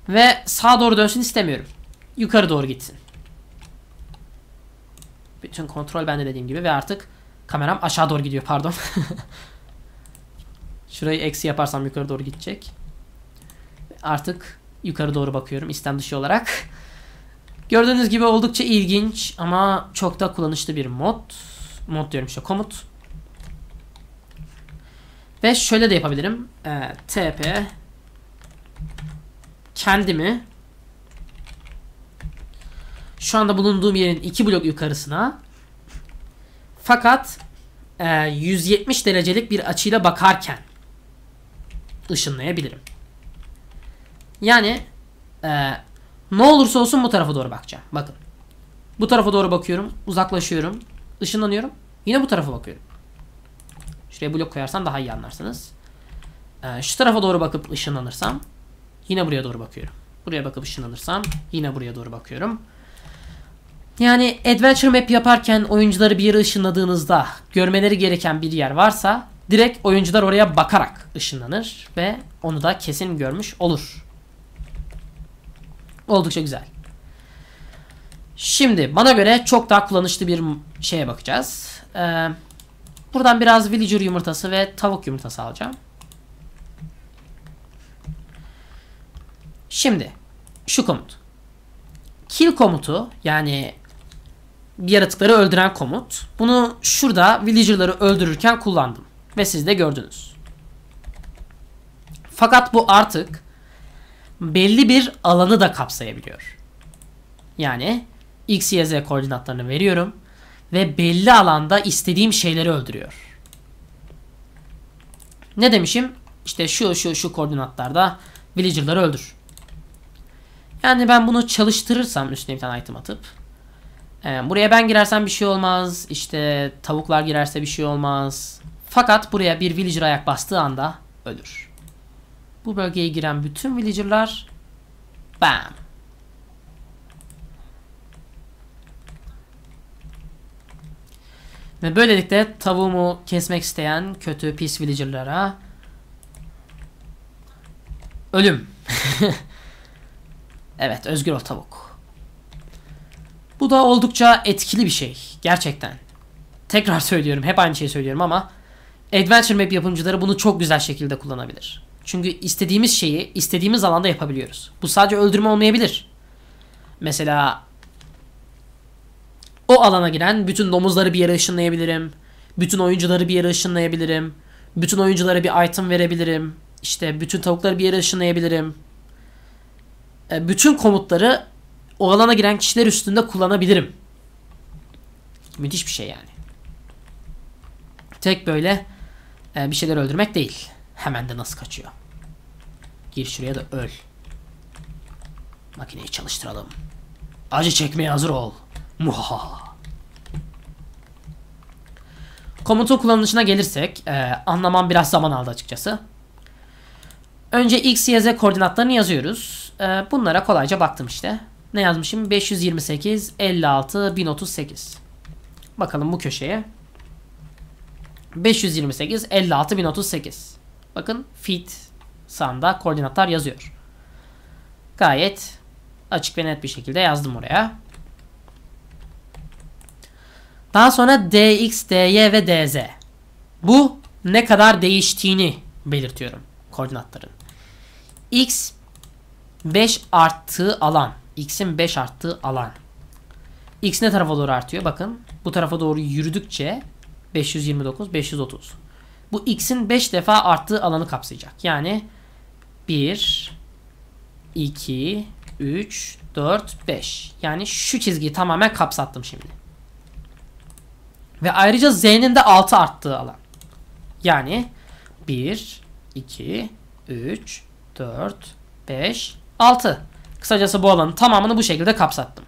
Ve sağa doğru dönsün istemiyorum. Yukarı doğru gitsin. Bütün kontrol bende dediğim gibi ve artık kameram aşağı doğru gidiyor pardon. [laughs] Şurayı eksi yaparsam yukarı doğru gidecek. Artık yukarı doğru bakıyorum istem dışı olarak. Gördüğünüz gibi oldukça ilginç ama çok da kullanışlı bir mod. Mod diyorum işte komut. Ve şöyle de yapabilirim. E, ee, TP kendimi şu anda bulunduğum yerin iki blok yukarısına fakat e, 170 derecelik bir açıyla bakarken ışınlayabilirim. Yani e, ne olursa olsun bu tarafa doğru bakacağım. Bakın. Bu tarafa doğru bakıyorum. Uzaklaşıyorum. ışınlanıyorum. Yine bu tarafa bakıyorum. Şuraya blok koyarsam daha iyi anlarsınız. Ee, şu tarafa doğru bakıp ışınlanırsam yine buraya doğru bakıyorum. Buraya bakıp ışınlanırsam yine buraya doğru bakıyorum. Yani adventure map yaparken oyuncuları bir yere ışınladığınızda görmeleri gereken bir yer varsa direkt oyuncular oraya bakarak ışınlanır ve onu da kesin görmüş olur. Oldukça güzel. Şimdi bana göre çok daha kullanışlı bir şeye bakacağız. Ee, Buradan biraz villager yumurtası ve tavuk yumurtası alacağım. Şimdi şu komut. Kill komutu yani yaratıkları öldüren komut. Bunu şurada villager'ları öldürürken kullandım. Ve siz de gördünüz. Fakat bu artık belli bir alanı da kapsayabiliyor. Yani x, y, z koordinatlarını veriyorum ve belli alanda istediğim şeyleri öldürüyor. Ne demişim? İşte şu şu şu koordinatlarda villager'ları öldür. Yani ben bunu çalıştırırsam üstüne bir tane item atıp e, buraya ben girersem bir şey olmaz. İşte tavuklar girerse bir şey olmaz. Fakat buraya bir villager ayak bastığı anda ölür. Bu bölgeye giren bütün villager'lar bam Ve böylelikle tavuğumu kesmek isteyen kötü pis villagerlara ölüm. [laughs] evet özgür ol tavuk. Bu da oldukça etkili bir şey gerçekten. Tekrar söylüyorum hep aynı şeyi söylüyorum ama Adventure Map yapımcıları bunu çok güzel şekilde kullanabilir. Çünkü istediğimiz şeyi istediğimiz alanda yapabiliyoruz. Bu sadece öldürme olmayabilir. Mesela o alana giren bütün domuzları bir yere ışınlayabilirim. Bütün oyuncuları bir yere ışınlayabilirim. Bütün oyunculara bir item verebilirim. İşte bütün tavukları bir yere ışınlayabilirim. E, bütün komutları o alana giren kişiler üstünde kullanabilirim. Müthiş bir şey yani. Tek böyle e, bir şeyler öldürmek değil. Hemen de nasıl kaçıyor. Gir şuraya da öl. Makineyi çalıştıralım. Acı çekmeye hazır ol. Muha. Komuta kullanılışına gelirsek e, anlamam biraz zaman aldı açıkçası. Önce x, y, z koordinatlarını yazıyoruz. E, bunlara kolayca baktım işte. Ne yazmışım? 528, 56, 1038. Bakalım bu köşeye. 528, 56, 1038. Bakın fit sanda koordinatlar yazıyor. Gayet açık ve net bir şekilde yazdım oraya. Daha sonra dx, dy ve dz. Bu ne kadar değiştiğini belirtiyorum koordinatların. x 5 arttığı alan. x'in 5 arttığı alan. x ne tarafa doğru artıyor? Bakın bu tarafa doğru yürüdükçe 529, 530. Bu x'in 5 defa arttığı alanı kapsayacak. Yani 1, 2, 3, 4, 5. Yani şu çizgiyi tamamen kapsattım şimdi. Ve ayrıca Z'nin de 6 arttığı alan. Yani 1, 2, 3, 4, 5, 6. Kısacası bu alanın tamamını bu şekilde kapsattım.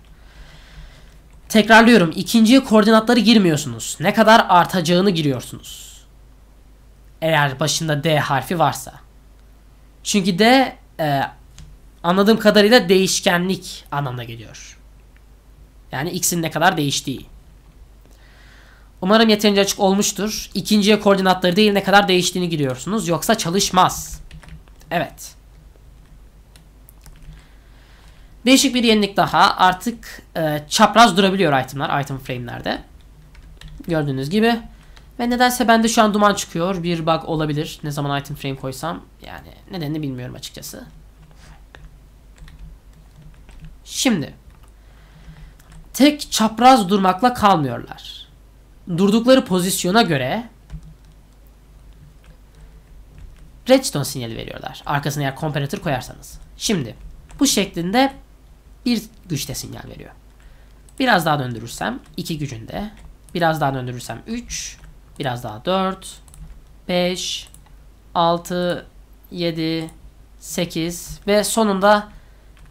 Tekrarlıyorum. İkinciye koordinatları girmiyorsunuz. Ne kadar artacağını giriyorsunuz. Eğer başında D harfi varsa. Çünkü D e, anladığım kadarıyla değişkenlik anlamına geliyor. Yani x'in ne kadar değiştiği. Umarım yeterince açık olmuştur. İkinciye koordinatları değil ne kadar değiştiğini giriyorsunuz. Yoksa çalışmaz. Evet. Değişik bir yenilik daha. Artık e, çapraz durabiliyor itemler. Item frame'lerde. Gördüğünüz gibi. Ve nedense bende şu an duman çıkıyor. Bir bug olabilir. Ne zaman item frame koysam. Yani nedenini bilmiyorum açıkçası. Şimdi. Tek çapraz durmakla kalmıyorlar durdukları pozisyona göre redstone sinyali veriyorlar. Arkasına eğer komparator koyarsanız. Şimdi bu şeklinde bir güçte sinyal veriyor. Biraz daha döndürürsem 2 gücünde. Biraz daha döndürürsem 3. Biraz daha 4. 5. 6. 7. 8. Ve sonunda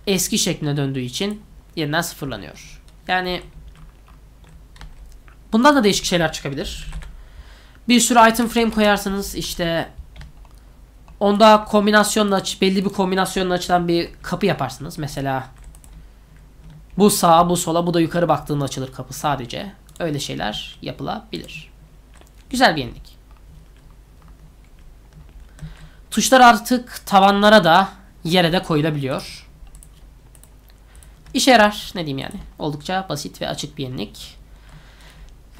eski şekline döndüğü için yeniden sıfırlanıyor. Yani Bundan da değişik şeyler çıkabilir. Bir sürü item frame koyarsanız işte onda kombinasyonla belli bir kombinasyonla açılan bir kapı yaparsınız. Mesela bu sağa bu sola bu da yukarı baktığında açılır kapı sadece. Öyle şeyler yapılabilir. Güzel bir yenilik. Tuşlar artık tavanlara da yere de koyulabiliyor. İşe yarar ne diyeyim yani. Oldukça basit ve açık bir yenilik.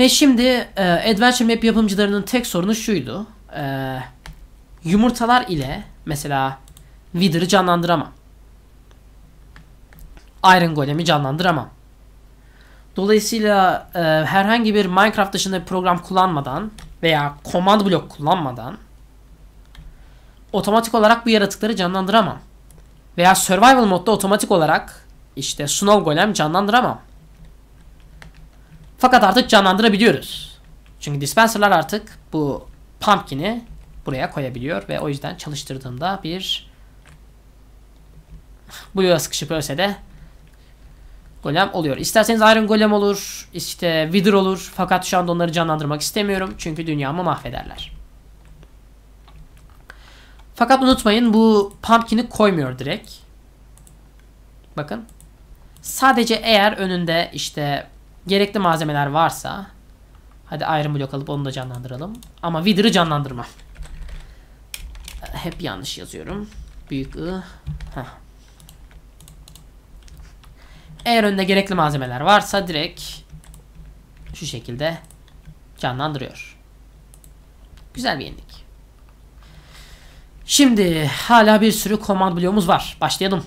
Ve şimdi e, Adventure Map yapımcılarının tek sorunu şuydu. E, yumurtalar ile mesela Wither'ı canlandıramam. Iron Golem'i canlandıramam. Dolayısıyla e, herhangi bir Minecraft dışında bir program kullanmadan veya command block kullanmadan otomatik olarak bu yaratıkları canlandıramam. Veya survival modda otomatik olarak işte Snow Golem canlandıramam. Fakat artık canlandırabiliyoruz. Çünkü dispenserlar artık bu pumpkin'i buraya koyabiliyor ve o yüzden çalıştırdığımda bir bu yola sıkışıp ölse de golem oluyor. İsterseniz Iron Golem olur, işte Wither olur fakat şu anda onları canlandırmak istemiyorum çünkü dünyamı mahvederler. Fakat unutmayın bu pumpkin'i koymuyor direkt. Bakın. Sadece eğer önünde işte Gerekli malzemeler varsa hadi ayrım blok alıp onu da canlandıralım. Ama Wither'ı canlandırma. Hep yanlış yazıyorum. Büyük I. Heh. Eğer önünde gerekli malzemeler varsa direkt şu şekilde canlandırıyor. Güzel bir yenilik. Şimdi hala bir sürü command bloğumuz var. Başlayalım.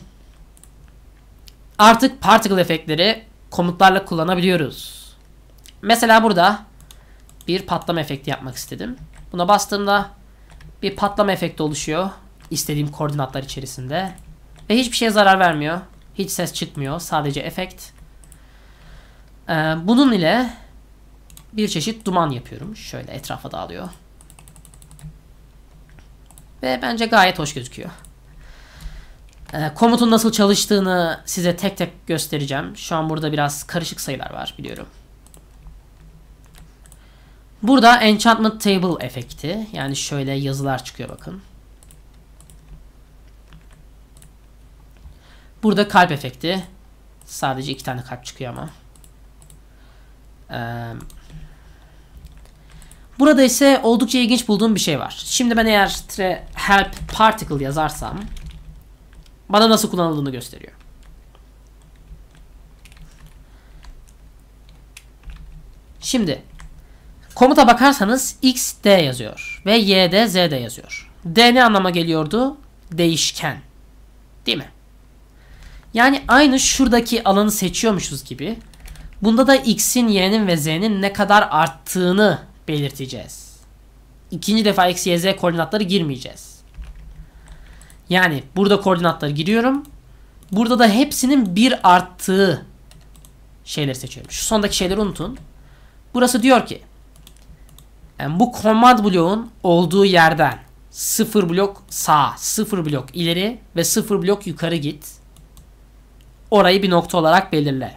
Artık particle efektleri komutlarla kullanabiliyoruz. Mesela burada bir patlama efekti yapmak istedim. Buna bastığımda bir patlama efekti oluşuyor. istediğim koordinatlar içerisinde. Ve hiçbir şeye zarar vermiyor. Hiç ses çıkmıyor. Sadece efekt. Ee, bunun ile bir çeşit duman yapıyorum. Şöyle etrafa dağılıyor. Ve bence gayet hoş gözüküyor. Ee, komutun nasıl çalıştığını size tek tek göstereceğim. Şu an burada biraz karışık sayılar var biliyorum. Burada enchantment table efekti. Yani şöyle yazılar çıkıyor bakın. Burada kalp efekti. Sadece iki tane kalp çıkıyor ama. Ee, burada ise oldukça ilginç bulduğum bir şey var. Şimdi ben eğer help particle yazarsam bana nasıl kullanıldığını gösteriyor. Şimdi komuta bakarsanız x d yazıyor ve y de z de yazıyor. D ne anlama geliyordu? Değişken. Değil mi? Yani aynı şuradaki alanı seçiyormuşuz gibi. Bunda da x'in, y'nin ve z'nin ne kadar arttığını belirteceğiz. İkinci defa x, y, z koordinatları girmeyeceğiz. Yani burada koordinatları giriyorum. Burada da hepsinin bir arttığı şeyleri seçiyorum. Şu sondaki şeyleri unutun. Burası diyor ki yani bu command bloğun olduğu yerden sıfır blok sağ, sıfır blok ileri ve sıfır blok yukarı git. Orayı bir nokta olarak belirle.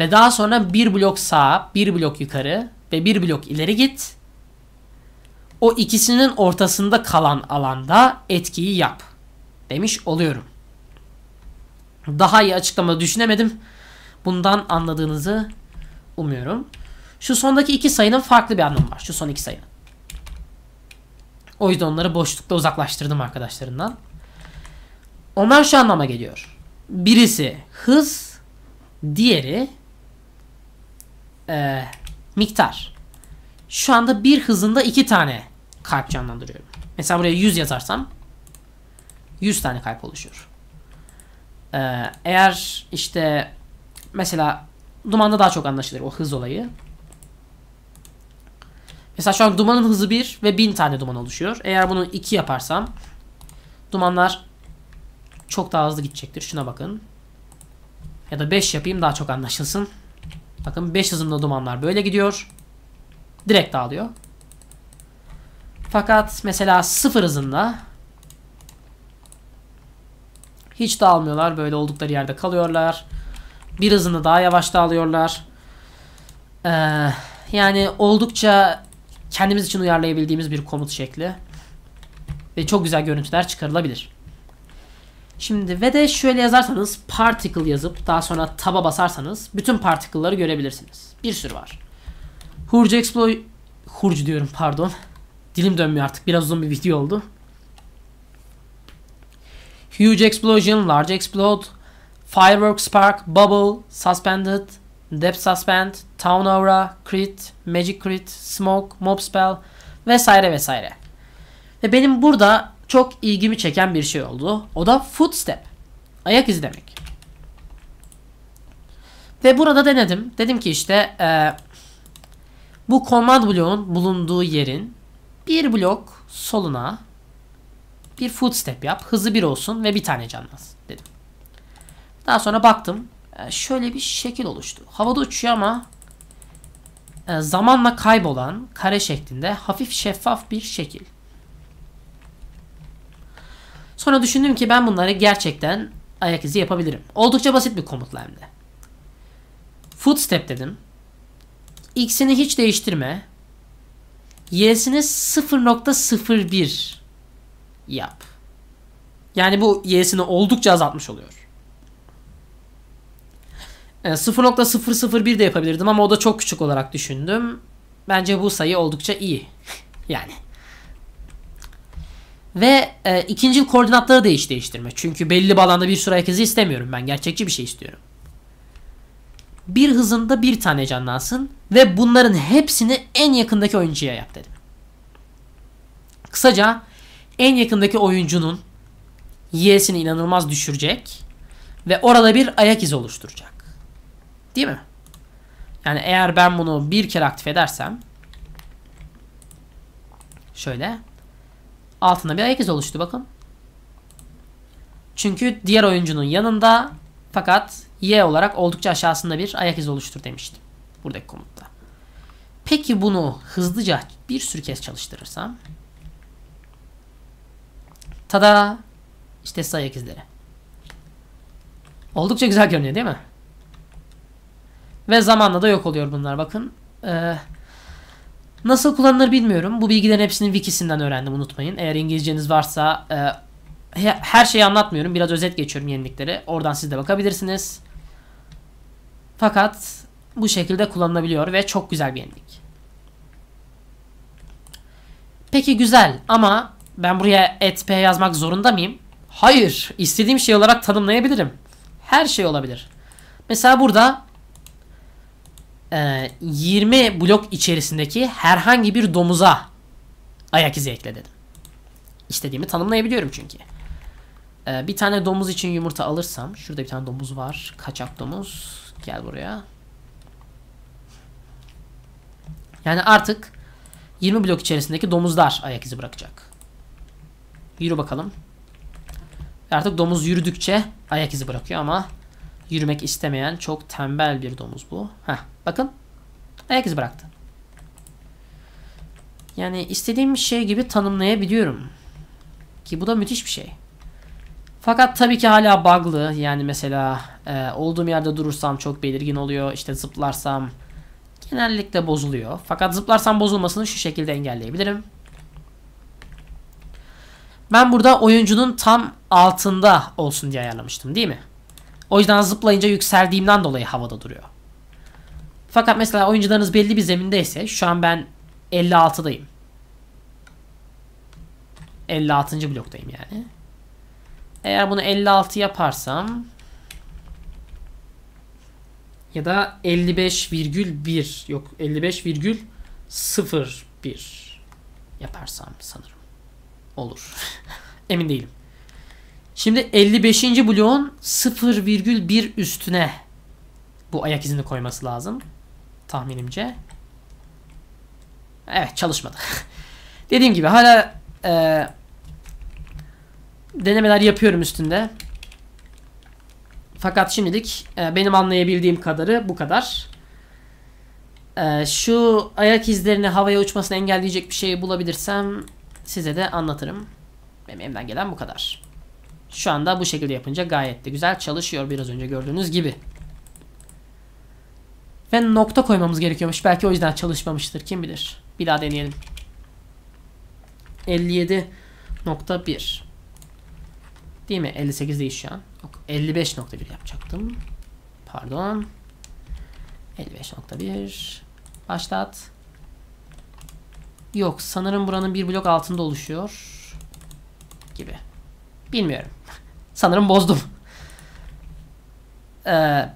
Ve daha sonra bir blok sağ, bir blok yukarı ve bir blok ileri git. O ikisinin ortasında kalan alanda etkiyi yap demiş oluyorum. Daha iyi açıklama düşünemedim. Bundan anladığınızı umuyorum. Şu sondaki iki sayının farklı bir anlamı var. Şu son iki sayının. O yüzden onları boşlukta uzaklaştırdım arkadaşlarından. Onlar şu anlama geliyor. Birisi hız, diğeri e, miktar. Şu anda bir hızında iki tane kalp canlandırıyorum. Mesela buraya 100 yazarsam 100 tane kalp oluşuyor. Ee, eğer işte mesela dumanda daha çok anlaşılır o hız olayı. Mesela şu an dumanın hızı 1 ve 1000 tane duman oluşuyor. Eğer bunu 2 yaparsam dumanlar çok daha hızlı gidecektir. Şuna bakın. Ya da 5 yapayım daha çok anlaşılsın. Bakın 5 hızında dumanlar böyle gidiyor. Direkt dağılıyor. Fakat mesela 0 hızında hiç dağılmıyorlar. Böyle oldukları yerde kalıyorlar. Bir hızını daha yavaş dağılıyorlar. Ee, yani oldukça kendimiz için uyarlayabildiğimiz bir komut şekli. Ve çok güzel görüntüler çıkarılabilir. Şimdi ve de şöyle yazarsanız particle yazıp daha sonra taba basarsanız bütün particle'ları görebilirsiniz. Bir sürü var. Hurge Exploit Hurge diyorum pardon. Dilim dönmüyor artık. Biraz uzun bir video oldu. Huge Explosion, Large Explode, Firework Spark, Bubble, Suspended, Depth Suspend, Town Aura, Crit, Magic Crit, Smoke, Mob Spell vesaire vesaire. Ve benim burada çok ilgimi çeken bir şey oldu. O da footstep. Ayak izi demek. Ve burada denedim. Dedim ki işte e, bu command bloğun bulunduğu yerin bir blok soluna bir footstep yap. Hızı bir olsun ve bir tane canlansın dedim. Daha sonra baktım. E, şöyle bir şekil oluştu. Havada uçuyor ama e, zamanla kaybolan kare şeklinde hafif şeffaf bir şekil. Sonra düşündüm ki ben bunları gerçekten ayak izi yapabilirim. Oldukça basit bir komutla hem de. Footstep dedim. X'ini hiç değiştirme. Y'sini 0.01 yap. Yani bu y'sini oldukça azaltmış oluyor. Yani ee, 0.001 de yapabilirdim ama o da çok küçük olarak düşündüm. Bence bu sayı oldukça iyi. [laughs] yani. Ve e, ikinci koordinatları da hiç değiştirme. Çünkü belli bir alanda bir sürü herkesi istemiyorum ben. Gerçekçi bir şey istiyorum. Bir hızında bir tane canlansın ve bunların hepsini en yakındaki oyuncuya yap dedim. Kısaca en yakındaki oyuncunun Y'sini inanılmaz düşürecek ve orada bir ayak izi oluşturacak. Değil mi? Yani eğer ben bunu bir kere aktif edersem şöyle altında bir ayak izi oluştu bakın. Çünkü diğer oyuncunun yanında fakat Y olarak oldukça aşağısında bir ayak izi oluştur demiştim. Buradaki komutta. Peki bunu hızlıca bir sürü kez çalıştırırsam Tada! İşte size ayak Oldukça güzel görünüyor değil mi? Ve zamanla da yok oluyor bunlar bakın. Ee, nasıl kullanılır bilmiyorum. Bu bilgilerin hepsini wikisinden öğrendim unutmayın. Eğer İngilizceniz varsa e, her şeyi anlatmıyorum. Biraz özet geçiyorum yenilikleri. Oradan siz de bakabilirsiniz. Fakat bu şekilde kullanılabiliyor ve çok güzel bir yenilik. Peki güzel ama ben buraya et p yazmak zorunda mıyım? Hayır. İstediğim şey olarak tanımlayabilirim. Her şey olabilir. Mesela burada e, 20 blok içerisindeki herhangi bir domuza ayak izi ekle dedim. İstediğimi tanımlayabiliyorum çünkü. E, bir tane domuz için yumurta alırsam. Şurada bir tane domuz var. Kaçak domuz. Gel buraya. Yani artık 20 blok içerisindeki domuzlar ayak izi bırakacak. Yürü bakalım. Artık domuz yürüdükçe ayak izi bırakıyor ama yürümek istemeyen çok tembel bir domuz bu. Heh, bakın ayak izi bıraktı. Yani istediğim şey gibi tanımlayabiliyorum. Ki bu da müthiş bir şey. Fakat tabii ki hala bug'lı. Yani mesela e, olduğum yerde durursam çok belirgin oluyor. İşte zıplarsam genellikle bozuluyor. Fakat zıplarsam bozulmasını şu şekilde engelleyebilirim. Ben burada oyuncunun tam altında olsun diye ayarlamıştım değil mi? O yüzden zıplayınca yükseldiğimden dolayı havada duruyor. Fakat mesela oyuncularınız belli bir zemindeyse şu an ben 56'dayım. 56. bloktayım yani. Eğer bunu 56 yaparsam ya da 55,1 yok 55,01 yaparsam sanırım olur. Emin değilim. Şimdi 55. bloğun 0,1 üstüne bu ayak izini koyması lazım. Tahminimce. Evet çalışmadı. [laughs] Dediğim gibi hala e, denemeler yapıyorum üstünde. Fakat şimdilik e, benim anlayabildiğim kadarı bu kadar. E, şu ayak izlerini havaya uçmasını engelleyecek bir şey bulabilirsem size de anlatırım. Benim elimden gelen bu kadar. Şu anda bu şekilde yapınca gayet de güzel çalışıyor biraz önce gördüğünüz gibi. Ve nokta koymamız gerekiyormuş. Belki o yüzden çalışmamıştır. Kim bilir. Bir daha deneyelim. 57.1 Değil mi? 58 değil şu an. 55.1 yapacaktım. Pardon. 55.1 Başlat. Yok sanırım buranın bir blok altında oluşuyor. Gibi. Bilmiyorum. [laughs] sanırım bozdum. Ee,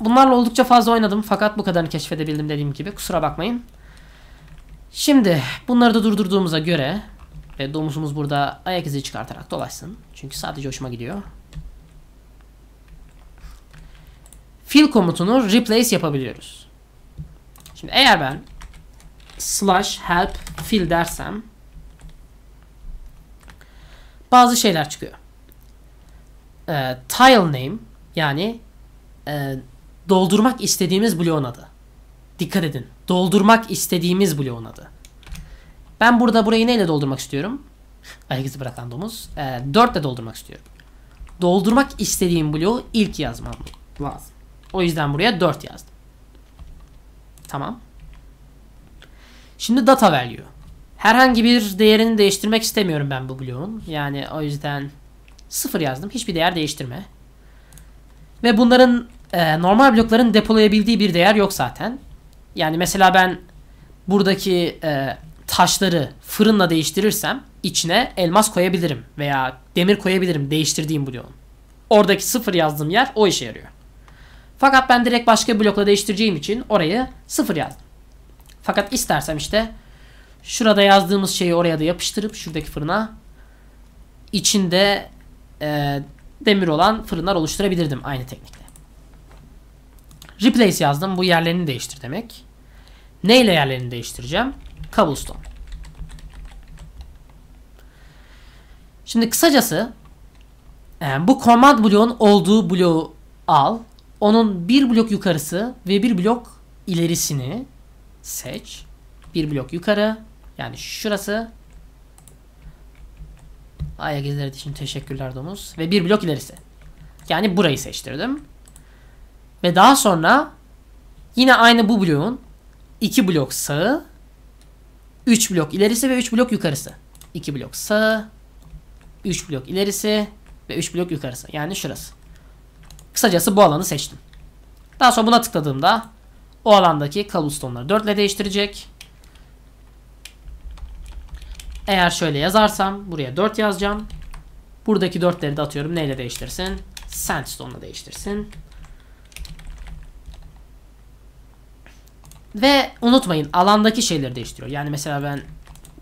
bunlarla oldukça fazla oynadım fakat bu kadarını keşfedebildim dediğim gibi. Kusura bakmayın. Şimdi bunları da durdurduğumuza göre ve domuzumuz burada ayak izi çıkartarak dolaşsın. Çünkü sadece hoşuma gidiyor. Fill komutunu replace yapabiliyoruz. Şimdi eğer ben slash help fill dersem bazı şeyler çıkıyor. E, tile name yani e, doldurmak istediğimiz bloğun adı. Dikkat edin. Doldurmak istediğimiz bloğun adı. Ben burada burayı neyle doldurmak istiyorum? Ayak izi bırakan domuz. E, 4 ile doldurmak istiyorum. Doldurmak istediğim bloğu ilk yazmam lazım. O yüzden buraya 4 yazdım. Tamam. Şimdi data value. Herhangi bir değerini değiştirmek istemiyorum ben bu bloğun. Yani o yüzden sıfır yazdım. Hiçbir değer değiştirme. Ve bunların e, normal blokların depolayabildiği bir değer yok zaten. Yani mesela ben buradaki e, taşları fırınla değiştirirsem içine elmas koyabilirim veya demir koyabilirim değiştirdiğim bloğun. Oradaki sıfır yazdığım yer o işe yarıyor. Fakat ben direkt başka blokla değiştireceğim için orayı sıfır yazdım. Fakat istersem işte şurada yazdığımız şeyi oraya da yapıştırıp şuradaki fırına içinde e, demir olan fırınlar oluşturabilirdim aynı teknikle. Replace yazdım. Bu yerlerini değiştir demek. Neyle yerlerini değiştireceğim? Cobblestone. Şimdi kısacası e, bu command bloğun olduğu bloğu al. Onun bir blok yukarısı ve bir blok ilerisini seç. Bir blok yukarı. Yani şurası. Ayak izleri için teşekkürler domuz. Ve bir blok ilerisi. Yani burayı seçtirdim. Ve daha sonra yine aynı bu bloğun iki blok sağı üç blok ilerisi ve üç blok yukarısı. 2 blok sağı üç blok ilerisi ve üç blok yukarısı. Yani şurası. Kısacası bu alanı seçtim. Daha sonra buna tıkladığımda o alandaki cobblestone'ları 4 ile değiştirecek. Eğer şöyle yazarsam buraya 4 yazacağım. Buradaki 4'leri de atıyorum. Neyle değiştirsin? Sandstone'la değiştirsin. Ve unutmayın alandaki şeyleri değiştiriyor. Yani mesela ben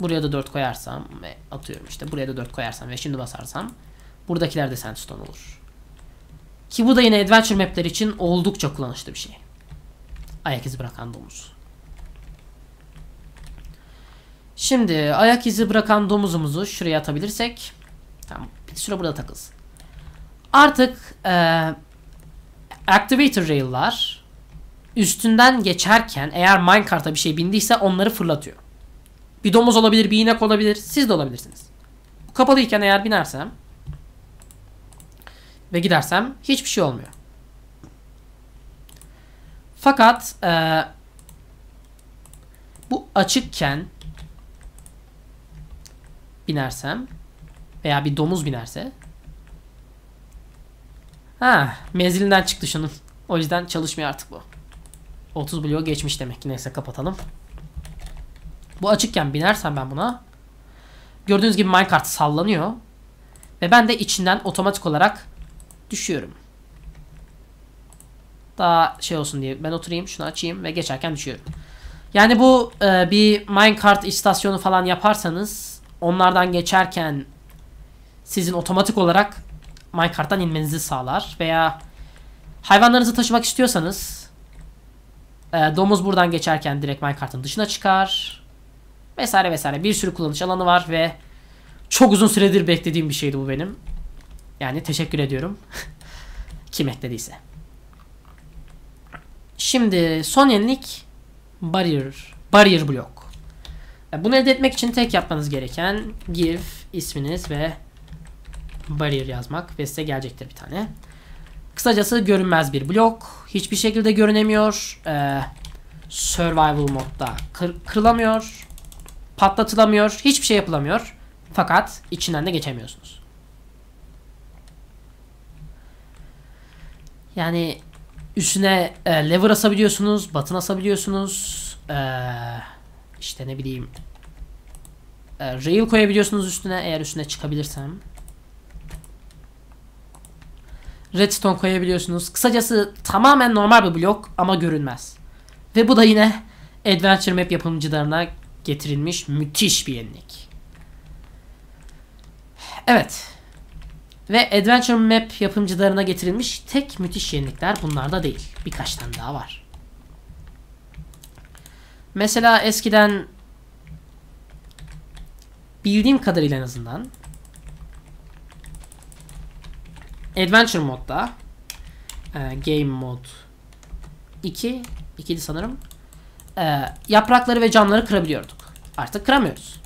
buraya da 4 koyarsam ve atıyorum işte buraya da 4 koyarsam ve şimdi basarsam buradakiler de sandstone olur. Ki bu da yine adventure mapler için oldukça kullanışlı bir şey ayak izi bırakan domuz. Şimdi ayak izi bırakan domuzumuzu şuraya atabilirsek tamam bir süre burada takılsın. Artık e, activator rail'lar üstünden geçerken eğer minecart'a bir şey bindiyse onları fırlatıyor. Bir domuz olabilir, bir inek olabilir, siz de olabilirsiniz. Bu kapalıyken eğer binersem ve gidersem hiçbir şey olmuyor. Fakat e, bu açıkken binersem veya bir domuz binerse ha mezilinden çıktı şunun. O yüzden çalışmıyor artık bu. 30 bloğu geçmiş demek ki. Neyse kapatalım. Bu açıkken binersem ben buna gördüğünüz gibi minecart sallanıyor ve ben de içinden otomatik olarak düşüyorum. Daha şey olsun diye ben oturayım şunu açayım ve geçerken düşüyorum. Yani bu e, bir minecart istasyonu falan yaparsanız onlardan geçerken sizin otomatik olarak minecart'tan inmenizi sağlar veya hayvanlarınızı taşımak istiyorsanız e, domuz buradan geçerken direkt minecart'ın dışına çıkar vesaire vesaire bir sürü kullanış alanı var ve çok uzun süredir beklediğim bir şeydi bu benim. Yani teşekkür ediyorum. [laughs] Kim eklediyse. Şimdi son yenilik barrier, barrier blok. E, bunu elde etmek için tek yapmanız gereken give isminiz ve barrier yazmak ve size gelecektir bir tane. Kısacası görünmez bir blok. Hiçbir şekilde görünemiyor. Ee, survival modda kır kırılamıyor. Patlatılamıyor. Hiçbir şey yapılamıyor. Fakat içinden de geçemiyorsunuz. Yani üstüne e, lever asabiliyorsunuz, batın asabiliyorsunuz. E, işte ne bileyim. E, rail koyabiliyorsunuz üstüne eğer üstüne çıkabilirsem. Redstone koyabiliyorsunuz. Kısacası tamamen normal bir blok ama görünmez. Ve bu da yine Adventure Map yapımcılarına getirilmiş müthiş bir yenilik. Evet. Ve Adventure Map yapımcılarına getirilmiş tek müthiş yenilikler bunlarda değil. Birkaç tane daha var. Mesela eskiden bildiğim kadarıyla en azından Adventure modda e, Game mod 2 2'di sanırım e, yaprakları ve camları kırabiliyorduk. Artık kıramıyoruz.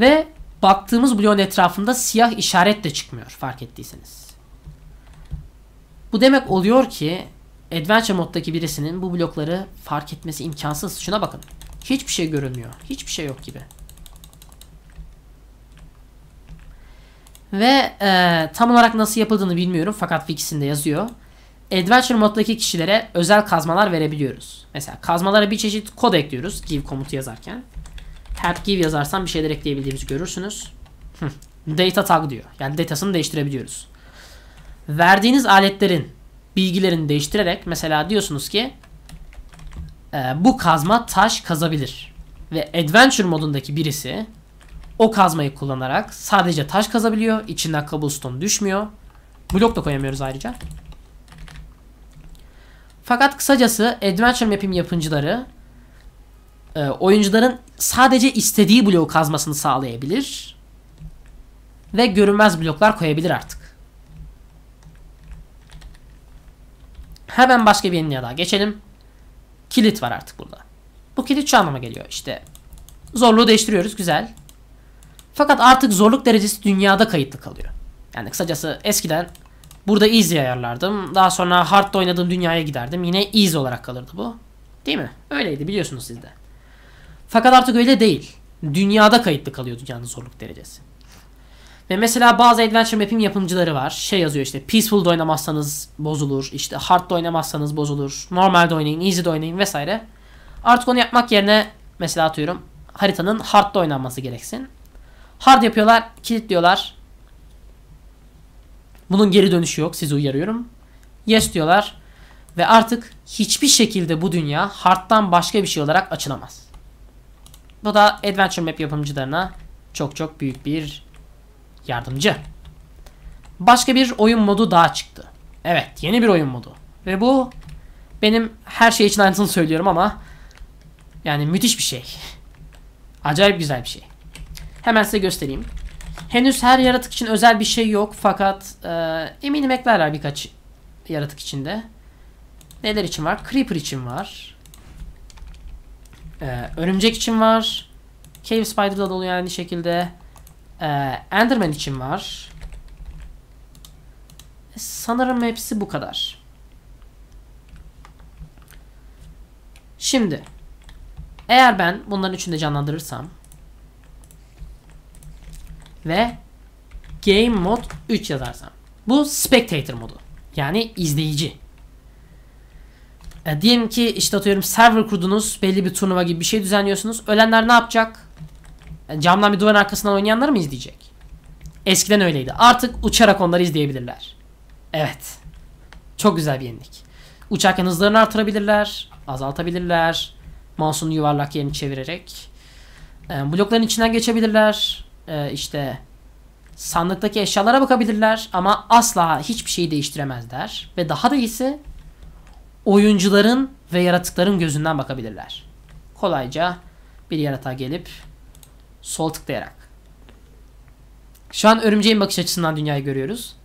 Ve baktığımız bloğun etrafında siyah işaret de çıkmıyor fark ettiyseniz. Bu demek oluyor ki Adventure moddaki birisinin bu blokları fark etmesi imkansız. Şuna bakın. Hiçbir şey görünmüyor. Hiçbir şey yok gibi. Ve e, tam olarak nasıl yapıldığını bilmiyorum fakat wikisinde yazıyor. Adventure moddaki kişilere özel kazmalar verebiliyoruz. Mesela kazmalara bir çeşit kod ekliyoruz give komutu yazarken help give yazarsam bir şeyler ekleyebildiğimizi görürsünüz. data tag diyor. Yani datasını değiştirebiliyoruz. Verdiğiniz aletlerin bilgilerini değiştirerek mesela diyorsunuz ki e, bu kazma taş kazabilir. Ve adventure modundaki birisi o kazmayı kullanarak sadece taş kazabiliyor. İçinden cobblestone düşmüyor. Blok da koyamıyoruz ayrıca. Fakat kısacası Adventure Map'in yapımcıları e, oyuncuların sadece istediği bloğu kazmasını sağlayabilir. Ve görünmez bloklar koyabilir artık. Hemen başka bir yeniliğe daha geçelim. Kilit var artık burada. Bu kilit şu anlama geliyor işte. Zorluğu değiştiriyoruz güzel. Fakat artık zorluk derecesi dünyada kayıtlı kalıyor. Yani kısacası eskiden burada easy ayarlardım. Daha sonra hard'da oynadığım dünyaya giderdim. Yine easy olarak kalırdı bu. Değil mi? Öyleydi biliyorsunuz sizde. Fakat artık öyle değil. Dünyada kayıtlı kalıyor dünyanın zorluk derecesi. Ve mesela bazı adventure map'in yapımcıları var. Şey yazıyor işte peaceful'da oynamazsanız bozulur. işte hard'da oynamazsanız bozulur. Normalde oynayın, easy'de oynayın vesaire. Artık onu yapmak yerine mesela atıyorum haritanın hard'da oynanması gereksin. Hard yapıyorlar, kilitliyorlar. Bunun geri dönüşü yok sizi uyarıyorum. Yes diyorlar. Ve artık hiçbir şekilde bu dünya hard'dan başka bir şey olarak açılamaz. Bu da Adventure Map yapımcılarına çok çok büyük bir yardımcı. Başka bir oyun modu daha çıktı. Evet yeni bir oyun modu. Ve bu benim her şey için aynısını söylüyorum ama yani müthiş bir şey. Acayip güzel bir şey. Hemen size göstereyim. Henüz her yaratık için özel bir şey yok fakat e, eminim eklerler birkaç yaratık içinde. Neler için var? Creeper için var. Ee, örümcek için var. Cave Spider'da doluyor aynı şekilde. Ee, Enderman için var. sanırım hepsi bu kadar. Şimdi eğer ben bunların üçünü de canlandırırsam ve Game Mode 3 yazarsam. Bu Spectator modu. Yani izleyici. E, diyelim ki işte atıyorum server kurdunuz. Belli bir turnuva gibi bir şey düzenliyorsunuz. Ölenler ne yapacak? E, camdan bir duvar arkasından oynayanları mı izleyecek? Eskiden öyleydi. Artık uçarak onları izleyebilirler. Evet. Çok güzel bir yenilik. Uçarken hızlarını artırabilirler. Azaltabilirler. Mouse'un yuvarlak yerini çevirerek. E, blokların içinden geçebilirler. E, işte sandıktaki eşyalara bakabilirler ama asla hiçbir şeyi değiştiremezler. Ve daha da iyisi oyuncuların ve yaratıkların gözünden bakabilirler. Kolayca bir yaratığa gelip sol tıklayarak. Şu an örümceğin bakış açısından dünyayı görüyoruz.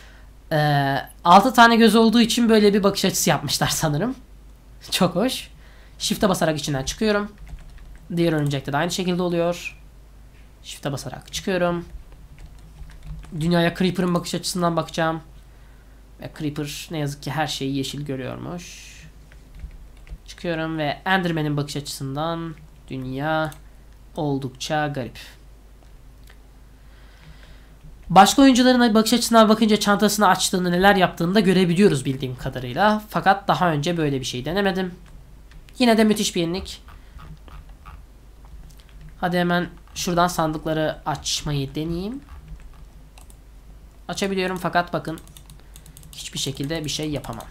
[laughs] e, ee, 6 tane göz olduğu için böyle bir bakış açısı yapmışlar sanırım. [laughs] Çok hoş. Shift'e basarak içinden çıkıyorum. Diğer örümcekte de aynı şekilde oluyor. Shift'e basarak çıkıyorum. Dünyaya Creeper'ın bakış açısından bakacağım. Ve Creeper ne yazık ki her şeyi yeşil görüyormuş. Çıkıyorum ve Enderman'in bakış açısından dünya oldukça garip. Başka oyuncuların bakış açısından bakınca çantasını açtığını neler yaptığını da görebiliyoruz bildiğim kadarıyla. Fakat daha önce böyle bir şey denemedim. Yine de müthiş bir yenilik. Hadi hemen şuradan sandıkları açmayı deneyeyim. Açabiliyorum fakat bakın hiçbir şekilde bir şey yapamam.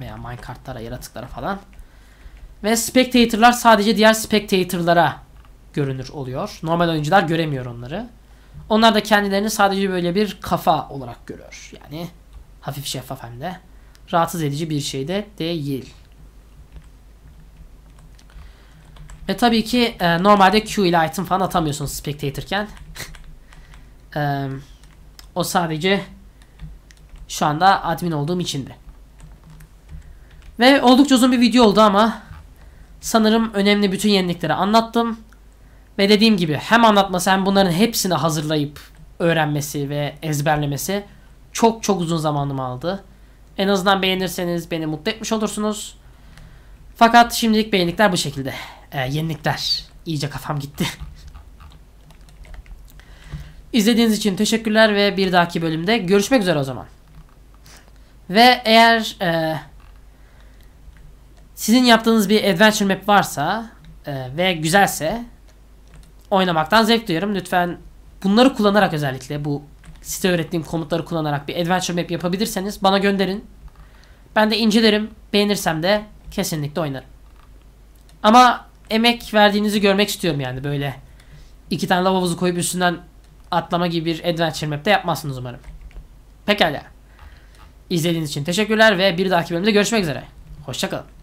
Veya minecartlara, yaratıklara falan. Ve spectator'lar sadece diğer spectator'lara görünür oluyor. Normal oyuncular göremiyor onları. Onlar da kendilerini sadece böyle bir kafa olarak görüyor. Yani hafif şeffaf hem de. Rahatsız edici bir şey de değil. Ve tabii ki e, normalde Q ile item falan atamıyorsunuz spectator'ken. [laughs] Eee... O sadece şu anda admin olduğum içindi. Ve oldukça uzun bir video oldu ama sanırım önemli bütün yenilikleri anlattım. Ve dediğim gibi hem anlatması hem bunların hepsini hazırlayıp öğrenmesi ve ezberlemesi çok çok uzun zamanımı aldı. En azından beğenirseniz beni mutlu etmiş olursunuz. Fakat şimdilik beğenlikler bu şekilde. Ee, yenilikler. İyice kafam gitti. İzlediğiniz için teşekkürler ve bir dahaki bölümde görüşmek üzere o zaman. Ve eğer e, sizin yaptığınız bir adventure map varsa e, ve güzelse oynamaktan zevk duyarım. Lütfen bunları kullanarak özellikle bu size öğrettiğim komutları kullanarak bir adventure map yapabilirseniz bana gönderin. Ben de incelerim. Beğenirsem de kesinlikle oynarım. Ama emek verdiğinizi görmek istiyorum yani böyle. iki tane lavabozu koyup üstünden atlama gibi bir adventure map'te yapmazsınız umarım. Pekala. İzlediğiniz için teşekkürler ve bir dahaki bölümde görüşmek üzere. Hoşçakalın.